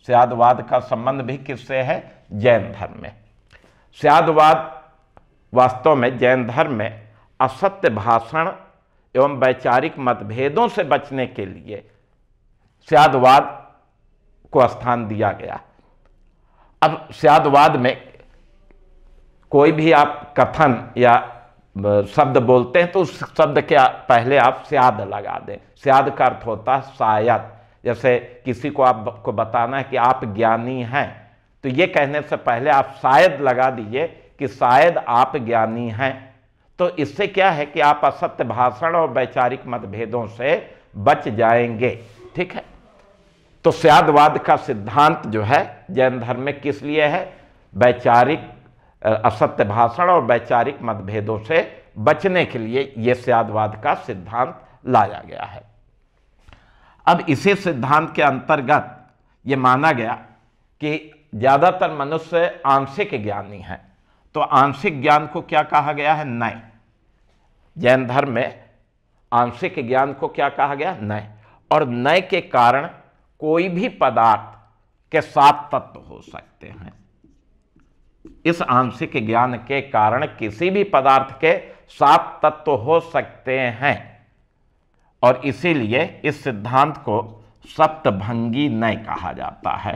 A: स्यादवाद का संबंध भी किससे है जैन धर्म में स्यादवाद वास्तव में जैन धर्म में असत्य भाषण एवं वैचारिक मतभेदों से बचने के लिए स्यादवाद को स्थान दिया गया अब स्यादवाद में कोई भी आप कथन या शब्द बोलते हैं तो उस शब्द के पहले आप स्याद लगा दें स्याद का अर्थ होता है शायद जैसे किसी को आपको बताना है कि आप ज्ञानी हैं तो ये कहने से पहले आप शायद लगा दीजिए कि शायद आप ज्ञानी हैं तो इससे क्या है कि आप असत्य भाषण और वैचारिक मतभेदों से बच जाएंगे ठीक है तो स्यादवाद का सिद्धांत जो है जैन धर्म में किस लिए है वैचारिक असत्य भाषण और वैचारिक मतभेदों से बचने के लिए यह स्यादवाद का सिद्धांत लाया गया है अब इसी सिद्धांत के अंतर्गत यह माना गया कि ज़्यादातर मनुष्य आंशिक ज्ञानी हैं तो आंशिक ज्ञान को क्या कहा गया है नय जैन धर्म में आंशिक ज्ञान को क्या कहा गया नय और नय के कारण कोई भी पदार्थ के सात तत्व हो सकते हैं इस आंशिक ज्ञान के कारण किसी भी पदार्थ के सात तत्व हो सकते हैं और इसीलिए इस सिद्धांत को सप्तभंगी नय कहा जाता है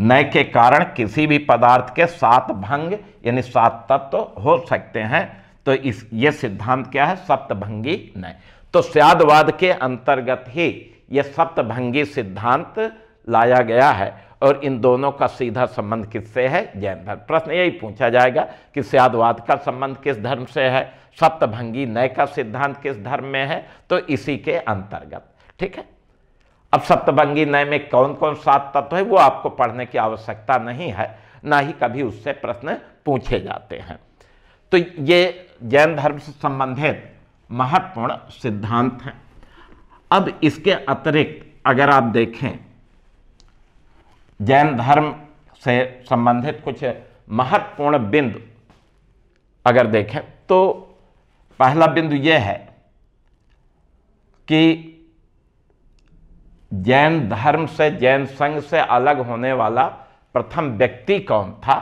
A: नय के कारण किसी भी पदार्थ के सात भंग यानी सात तत्व हो सकते हैं तो इस ये सिद्धांत क्या है सप्तभंगी नय तो स्यादवाद के अंतर्गत ही यह सप्तभंगी सिद्धांत लाया गया है और इन दोनों का सीधा संबंध किससे है जैन धर्म प्रश्न यही पूछा जाएगा कि स्यादवाद का संबंध किस धर्म से है सप्तभंगी नय का सिद्धांत किस धर्म में है तो इसी के अंतर्गत ठीक है अब सप्तभंगी नय में कौन कौन सात तत्व है वो आपको पढ़ने की आवश्यकता नहीं है ना ही कभी उससे प्रश्न पूछे जाते हैं तो ये जैन धर्म से संबंधित महत्वपूर्ण सिद्धांत हैं अब इसके अतिरिक्त अगर आप देखें जैन धर्म से संबंधित कुछ महत्वपूर्ण बिंदु अगर देखें तो पहला बिंदु यह है कि जैन धर्म से जैन संघ से अलग होने वाला प्रथम व्यक्ति कौन था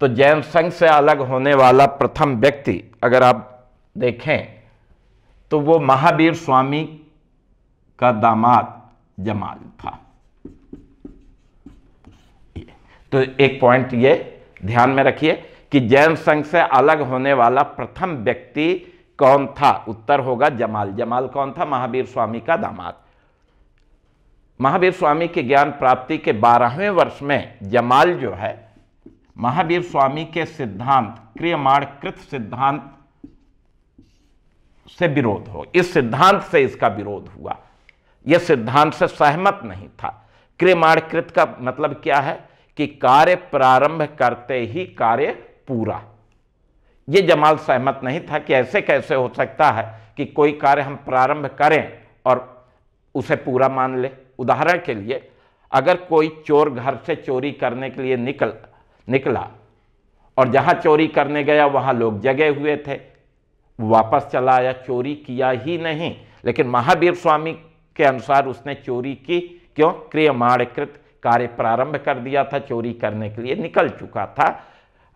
A: तो जैन संघ से अलग होने वाला प्रथम व्यक्ति अगर आप देखें तो वो महावीर स्वामी का दामाद जमाल था तो एक पॉइंट ये ध्यान में रखिए कि जैन संघ से अलग होने वाला प्रथम व्यक्ति कौन था उत्तर होगा जमाल जमाल कौन था महावीर स्वामी का दामाद महावीर स्वामी के ज्ञान प्राप्ति के बारहवें वर्ष में जमाल जो है महावीर स्वामी के सिद्धांत क्रियमाण कृत सिद्धांत से विरोध हो इस सिद्धांत से इसका विरोध हुआ यह सिद्धांत से सहमत नहीं था क्रियमाण कृत का मतलब क्या है कि कार्य प्रारंभ करते ही कार्य पूरा यह जमाल सहमत नहीं था कि ऐसे कैसे हो सकता है कि कोई कार्य हम प्रारंभ करें और उसे पूरा मान ले उदाहरण के लिए अगर कोई चोर घर से चोरी करने के लिए निकल निकला और जहां चोरी करने गया वहां लोग जगे हुए थे वापस चला आया चोरी किया ही नहीं लेकिन महावीर स्वामी के अनुसार उसने चोरी की क्यों क्रियमाणकृत कार्य प्रारंभ कर दिया था चोरी करने के लिए निकल चुका था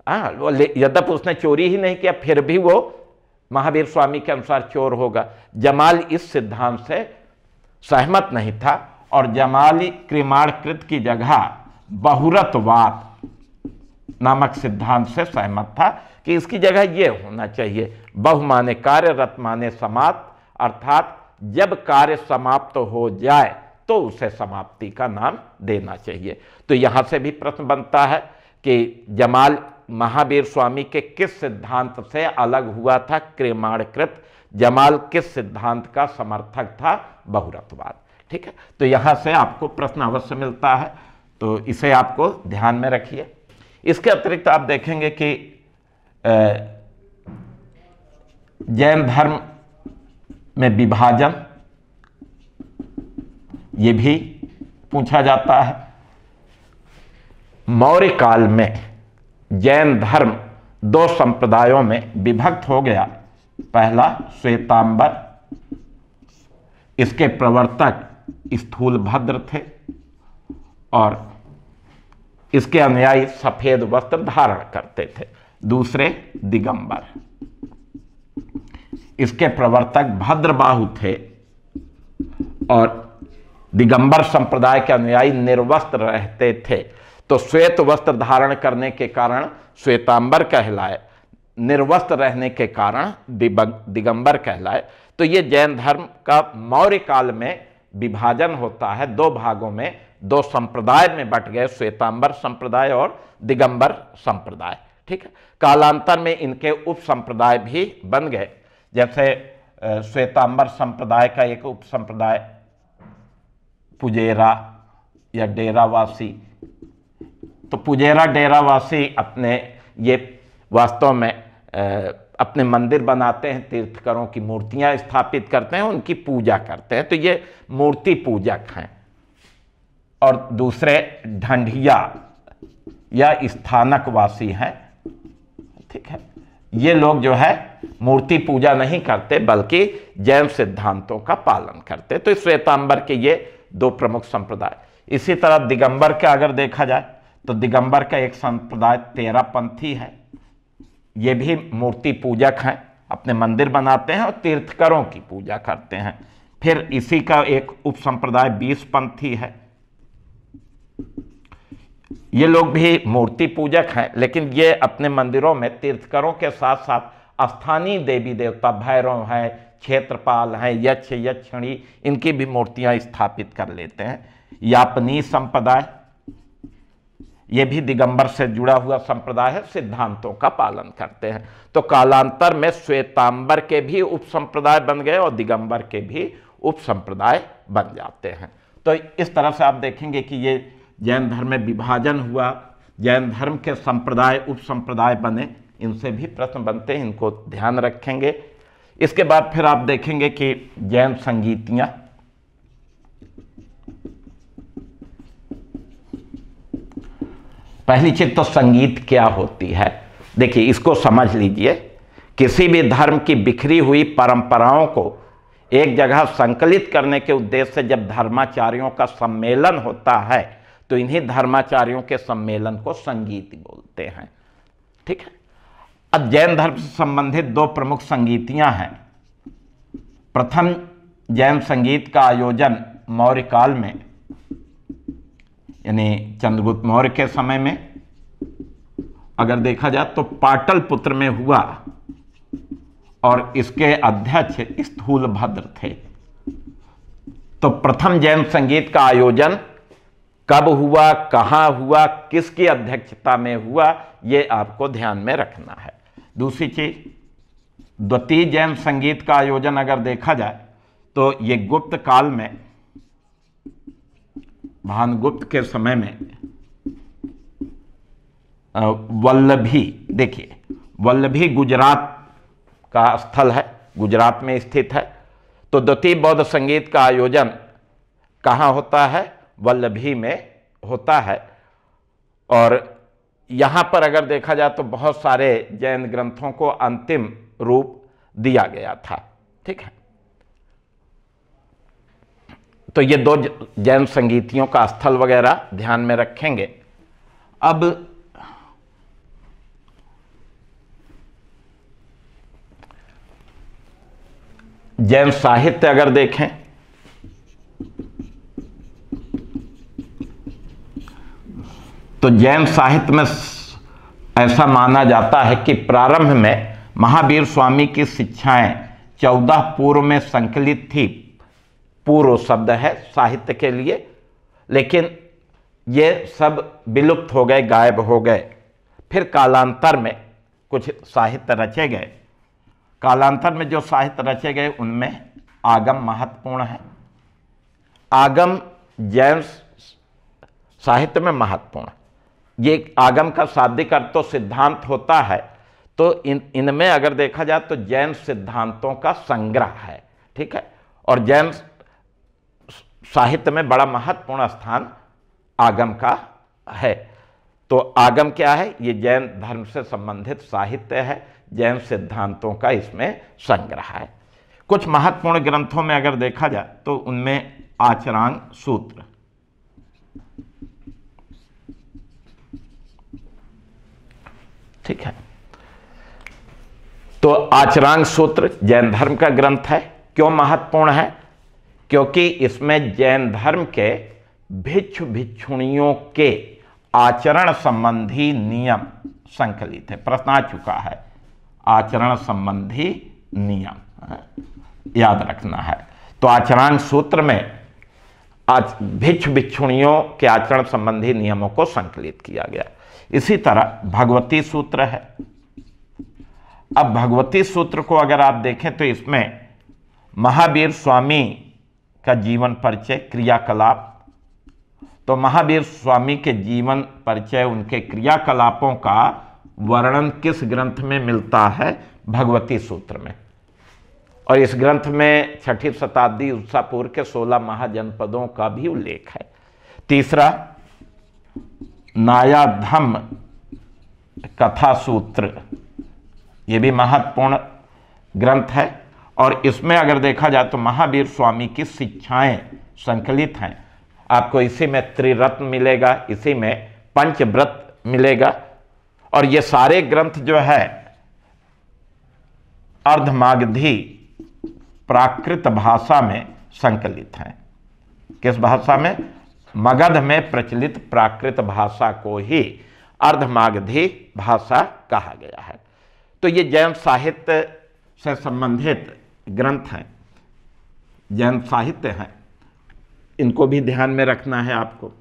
A: हाँ यद्यप उसने चोरी ही नहीं किया फिर भी वो महावीर स्वामी के अनुसार चोर होगा जमाल इस सिद्धांत से सहमत नहीं था और जमाली क्रिमाणकृत की जगह बहुरतवाद नामक सिद्धांत से सहमत था कि इसकी जगह ये होना चाहिए बहुमाने कार्य रत माने समाप्त अर्थात जब कार्य समाप्त तो हो जाए तो उसे समाप्ति का नाम देना चाहिए तो यहां से भी प्रश्न बनता है कि जमाल महावीर स्वामी के किस सिद्धांत से अलग हुआ था क्रिमाणकृत जमाल किस सिद्धांत का समर्थक था बहुरतवाद ठीक है तो यहां से आपको प्रश्न अवश्य मिलता है तो इसे आपको ध्यान में रखिए इसके अतिरिक्त आप देखेंगे कि जैन धर्म में विभाजन ये भी पूछा जाता है मौर्य काल में जैन धर्म दो संप्रदायों में विभक्त हो गया पहला श्वेतांबर इसके प्रवर्तक स्थूल भद्र थे और इसके अनुयायी सफेद वस्त्र धारण करते थे दूसरे दिगंबर इसके प्रवर्तक भद्रबाहु थे और दिगंबर संप्रदाय के अनुयायी निर्वस्त्र रहते थे तो श्वेत वस्त्र धारण करने के कारण श्वेतांबर कहलाए निर्वस्त्र रहने के कारण दिगंबर कहलाए तो ये जैन धर्म का मौर्य काल में विभाजन होता है दो भागों में दो संप्रदाय में बट गए श्वेतांबर संप्रदाय और दिगंबर संप्रदाय ठीक है कालांतर में इनके उप संप्रदाय भी बन गए जैसे श्वेतांबर संप्रदाय का एक उप संप्रदाय पुजेरा या डेरावासी तो पुजेरा डेरावासी अपने ये वास्तव में अपने मंदिर बनाते हैं तीर्थकरों की मूर्तियां स्थापित करते हैं उनकी पूजा करते हैं तो ये मूर्ति पूजक हैं और दूसरे ढंडिया या स्थानकवासी हैं ठीक है ये लोग जो है मूर्ति पूजा नहीं करते बल्कि जैन सिद्धांतों का पालन करते तो श्वेतांबर के ये दो प्रमुख संप्रदाय इसी तरह दिगंबर का अगर देखा जाए तो दिगंबर का एक संप्रदाय तेरह पंथी है ये भी मूर्ति पूजक हैं अपने मंदिर बनाते हैं और तीर्थकरों की पूजा करते हैं फिर इसी का एक उप संप्रदाय बीस पंथी है ये लोग भी मूर्ति पूजक हैं लेकिन ये अपने मंदिरों में तीर्थकरों के साथ साथ स्थानीय देवी देवता भैरव हैं क्षेत्रपाल हैं यक्ष यक्षणी इनकी भी मूर्तियां स्थापित कर लेते हैं यापनी संप्रदाय ये भी दिगंबर से जुड़ा हुआ संप्रदाय है सिद्धांतों का पालन करते हैं तो कालांतर में श्वेतांबर के भी उप संप्रदाय बन गए और दिगंबर के भी उप संप्रदाय बन जाते हैं तो इस तरह से आप देखेंगे कि ये जैन धर्म में विभाजन हुआ जैन धर्म के संप्रदाय उप संप्रदाय बने इनसे भी प्रश्न बनते हैं इनको ध्यान रखेंगे इसके बाद फिर आप देखेंगे कि जैन संगीतियाँ पहली चीज तो संगीत क्या होती है देखिए इसको समझ लीजिए किसी भी धर्म की बिखरी हुई परंपराओं को एक जगह संकलित करने के उद्देश्य से जब धर्माचार्यों का सम्मेलन होता है तो इन्हीं धर्माचार्यों के सम्मेलन को संगीत बोलते हैं ठीक है अब जैन धर्म से संबंधित दो प्रमुख संगीतियां हैं प्रथम जैन संगीत का आयोजन मौर्य काल में यानी चंद्रगुप्त मौर्य के समय में अगर देखा जाए तो पाटलपुत्र में हुआ और इसके अध्यक्ष स्थूल भद्र थे तो प्रथम जैन संगीत का आयोजन कब हुआ कहां हुआ किसकी अध्यक्षता में हुआ यह आपको ध्यान में रखना है दूसरी चीज द्वितीय जैन संगीत का आयोजन अगर देखा जाए तो ये गुप्त काल में महान गुप्त के समय में वल्लभी देखिए वल्लभी गुजरात का स्थल है गुजरात में स्थित है तो द्वितीय बौद्ध संगीत का आयोजन कहाँ होता है वल्लभी में होता है और यहाँ पर अगर देखा जाए तो बहुत सारे जैन ग्रंथों को अंतिम रूप दिया गया था ठीक है तो ये दो जैन संगीतियों का स्थल वगैरह ध्यान में रखेंगे अब जैन साहित्य अगर देखें तो जैन साहित्य में ऐसा माना जाता है कि प्रारंभ में महावीर स्वामी की शिक्षाएं चौदह पूर्व में संकलित थी पूर्व शब्द है साहित्य के लिए लेकिन ये सब विलुप्त हो गए गायब हो गए फिर कालांतर में कुछ साहित्य रचे गए कालांतर में जो साहित्य रचे गए उनमें आगम महत्वपूर्ण है आगम जैन साहित्य में महत्वपूर्ण ये आगम का शाब्दिक अर्थ तो सिद्धांत होता है तो इन इनमें अगर देखा जाए तो जैन सिद्धांतों का संग्रह है ठीक है और जैन साहित्य में बड़ा महत्वपूर्ण स्थान आगम का है तो आगम क्या है ये जैन धर्म से संबंधित साहित्य है जैन सिद्धांतों का इसमें संग्रह है कुछ महत्वपूर्ण ग्रंथों में अगर देखा जाए तो उनमें आचरांग सूत्र ठीक है तो आचरांग सूत्र जैन धर्म का ग्रंथ है क्यों महत्वपूर्ण है क्योंकि इसमें जैन धर्म के भिक्षु भिक्षुणियों के आचरण संबंधी नियम संकलित है प्रश्न आ चुका है आचरण संबंधी नियम हाँ, याद रखना है तो आचरण सूत्र में आज भिक्षु भिक्षुणियों के आचरण संबंधी नियमों को संकलित किया गया इसी तरह भगवती सूत्र है अब भगवती सूत्र को अगर आप देखें तो इसमें महावीर स्वामी का जीवन परिचय क्रियाकलाप तो महावीर स्वामी के जीवन परिचय उनके क्रियाकलापों का वर्णन किस ग्रंथ में मिलता है भगवती सूत्र में और इस ग्रंथ में छठी शताब्दी उत्साहपुर के सोलह महाजनपदों का भी उल्लेख है तीसरा नायाधम कथा सूत्र ये भी महत्वपूर्ण ग्रंथ है और इसमें अगर देखा जाए तो महावीर स्वामी की शिक्षाएं संकलित हैं आपको इसी में त्रिरत्न मिलेगा इसी में पंचव्रत मिलेगा और ये सारे ग्रंथ जो है अर्धमागधी प्राकृत भाषा में संकलित हैं किस भाषा में मगध में प्रचलित प्राकृत भाषा को ही अर्धमागधी भाषा कहा गया है तो ये जैन साहित्य से संबंधित ग्रंथ हैं जैन साहित्य हैं इनको भी ध्यान में रखना है आपको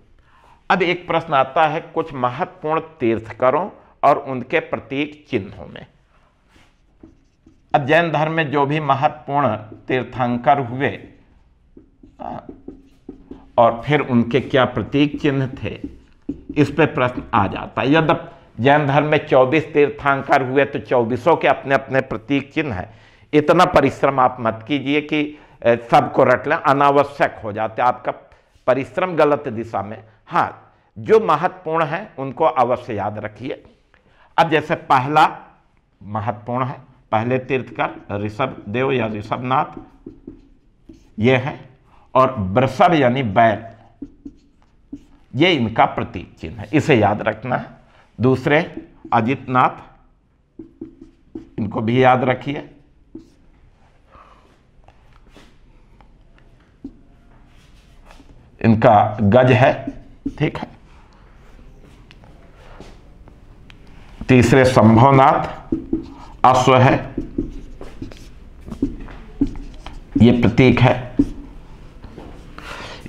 A: अब एक प्रश्न आता है कुछ महत्वपूर्ण तीर्थकरों और उनके प्रतीक चिन्हों में अब जैन धर्म में जो भी महत्वपूर्ण तीर्थंकर हुए हाँ, और फिर उनके क्या प्रतीक चिन्ह थे इस पर प्रश्न आ जाता है यद्यप जैन धर्म में 24 तीर्थंकर हुए तो चौबीसों के अपने अपने प्रतीक चिन्ह हैं इतना परिश्रम आप मत कीजिए कि सबको रट लें अनावश्यक हो जाते आपका परिश्रम गलत दिशा में हाँ जो महत्वपूर्ण है उनको अवश्य याद रखिए अब जैसे पहला महत्वपूर्ण है पहले तीर्थकर ऋषभ देव या ऋषभनाथ ये है और वृषभ यानी बैल ये इनका प्रतीक चिन्ह है इसे याद रखना है दूसरे अजितनाथ इनको भी याद रखिए इनका गज है ठीक है तीसरे संभवनाथ अश्व है ये प्रतीक है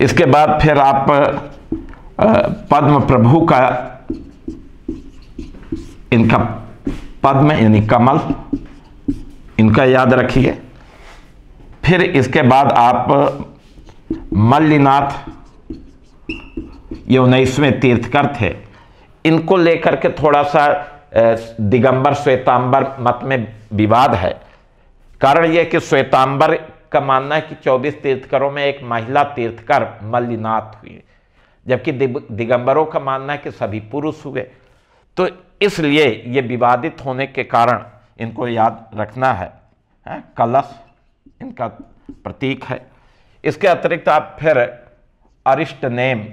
A: इसके बाद फिर आप पद्म प्रभु का इनका पद्म यानी कमल इनका याद रखिए फिर इसके बाद आप मल्लीनाथ ये उन्नीसवें तीर्थकर थे इनको लेकर के थोड़ा सा दिगंबर श्वेतांबर मत में विवाद है कारण यह कि श्वेतांबर का मानना है कि 24 तीर्थकरों में एक महिला तीर्थकर मल्लिनाथ हुई जबकि दिगंबरों का मानना है कि सभी पुरुष हुए तो इसलिए ये विवादित होने के कारण इनको याद रखना है, है? कलश इनका प्रतीक है इसके अतिरिक्त आप फिर अरिष्ट नेम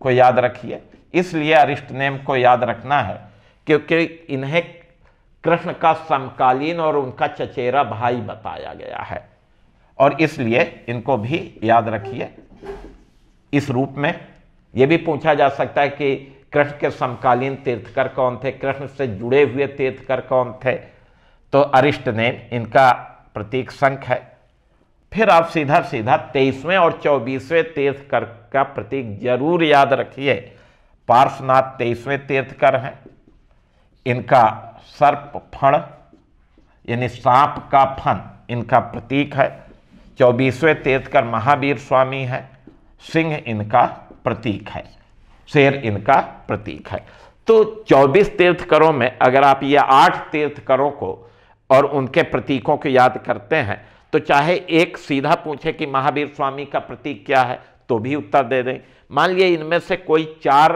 A: को याद रखिए इसलिए अरिष्ट नेम को याद रखना है क्योंकि इन्हें कृष्ण का समकालीन और उनका चचेरा भाई बताया गया है और इसलिए इनको भी याद रखिए इस रूप में यह भी पूछा जा सकता है कि कृष्ण के समकालीन तीर्थकर कौन थे कृष्ण से जुड़े हुए तीर्थकर कौन थे तो अरिष्ट नेम इनका प्रतीक संख है फिर आप सीधा सीधा तेईसवें और चौबीसवें तीर्थकर का प्रतीक जरूर याद रखिए पार्श्वनाथ तेईसवें तीर्थकर हैं इनका सर्प फण यानी सांप का फन इनका प्रतीक है चौबीसवें तीर्थकर महावीर स्वामी है सिंह इनका प्रतीक है शेर इनका प्रतीक है तो चौबीस तीर्थकरों में अगर आप ये आठ तीर्थकरों को और उनके प्रतीकों को याद करते हैं तो चाहे एक सीधा पूछे कि महावीर स्वामी का प्रतीक क्या है तो भी उत्तर दे दें मान लिया इनमें से कोई चार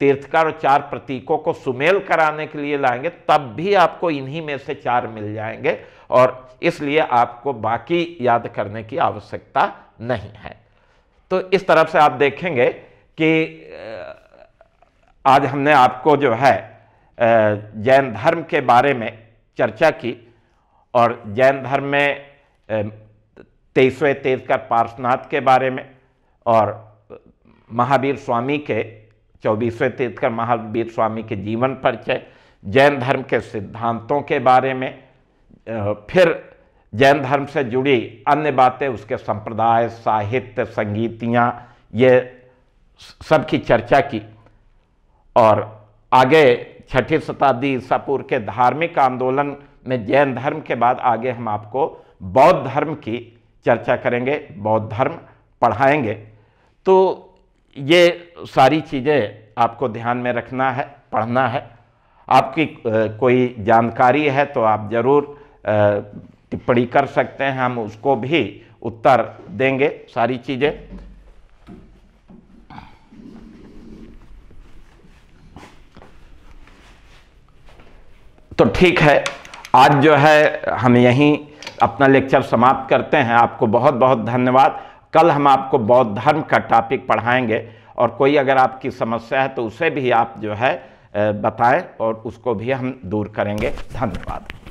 A: तीर्थकार और चार प्रतीकों को सुमेल कराने के लिए लाएंगे तब भी आपको इन्हीं में से चार मिल जाएंगे और इसलिए आपको बाकी याद करने की आवश्यकता नहीं है तो इस तरफ से आप देखेंगे कि आज हमने आपको जो है जैन धर्म के बारे में चर्चा की और जैन धर्म में तेईसवें तीर्थकर पार्श्वनाथ के बारे में और महावीर स्वामी के चौबीसवें तीर्थकर महावीर स्वामी के जीवन परिचय जैन धर्म के सिद्धांतों के बारे में फिर जैन धर्म से जुड़ी अन्य बातें उसके संप्रदाय साहित्य संगीतियाँ ये सबकी चर्चा की और आगे छठी शताब्दी ईसापुर के धार्मिक आंदोलन में जैन धर्म के बाद आगे हम आपको बौद्ध धर्म की चर्चा करेंगे बौद्ध धर्म पढ़ाएंगे तो ये सारी चीज़ें आपको ध्यान में रखना है पढ़ना है आपकी कोई जानकारी है तो आप ज़रूर टिप्पणी कर सकते हैं हम उसको भी उत्तर देंगे सारी चीज़ें तो ठीक है आज जो है हम यहीं अपना लेक्चर समाप्त करते हैं आपको बहुत बहुत धन्यवाद कल हम आपको बौद्ध धर्म का टॉपिक पढ़ाएंगे और कोई अगर आपकी समस्या है तो उसे भी आप जो है बताएं और उसको भी हम दूर करेंगे धन्यवाद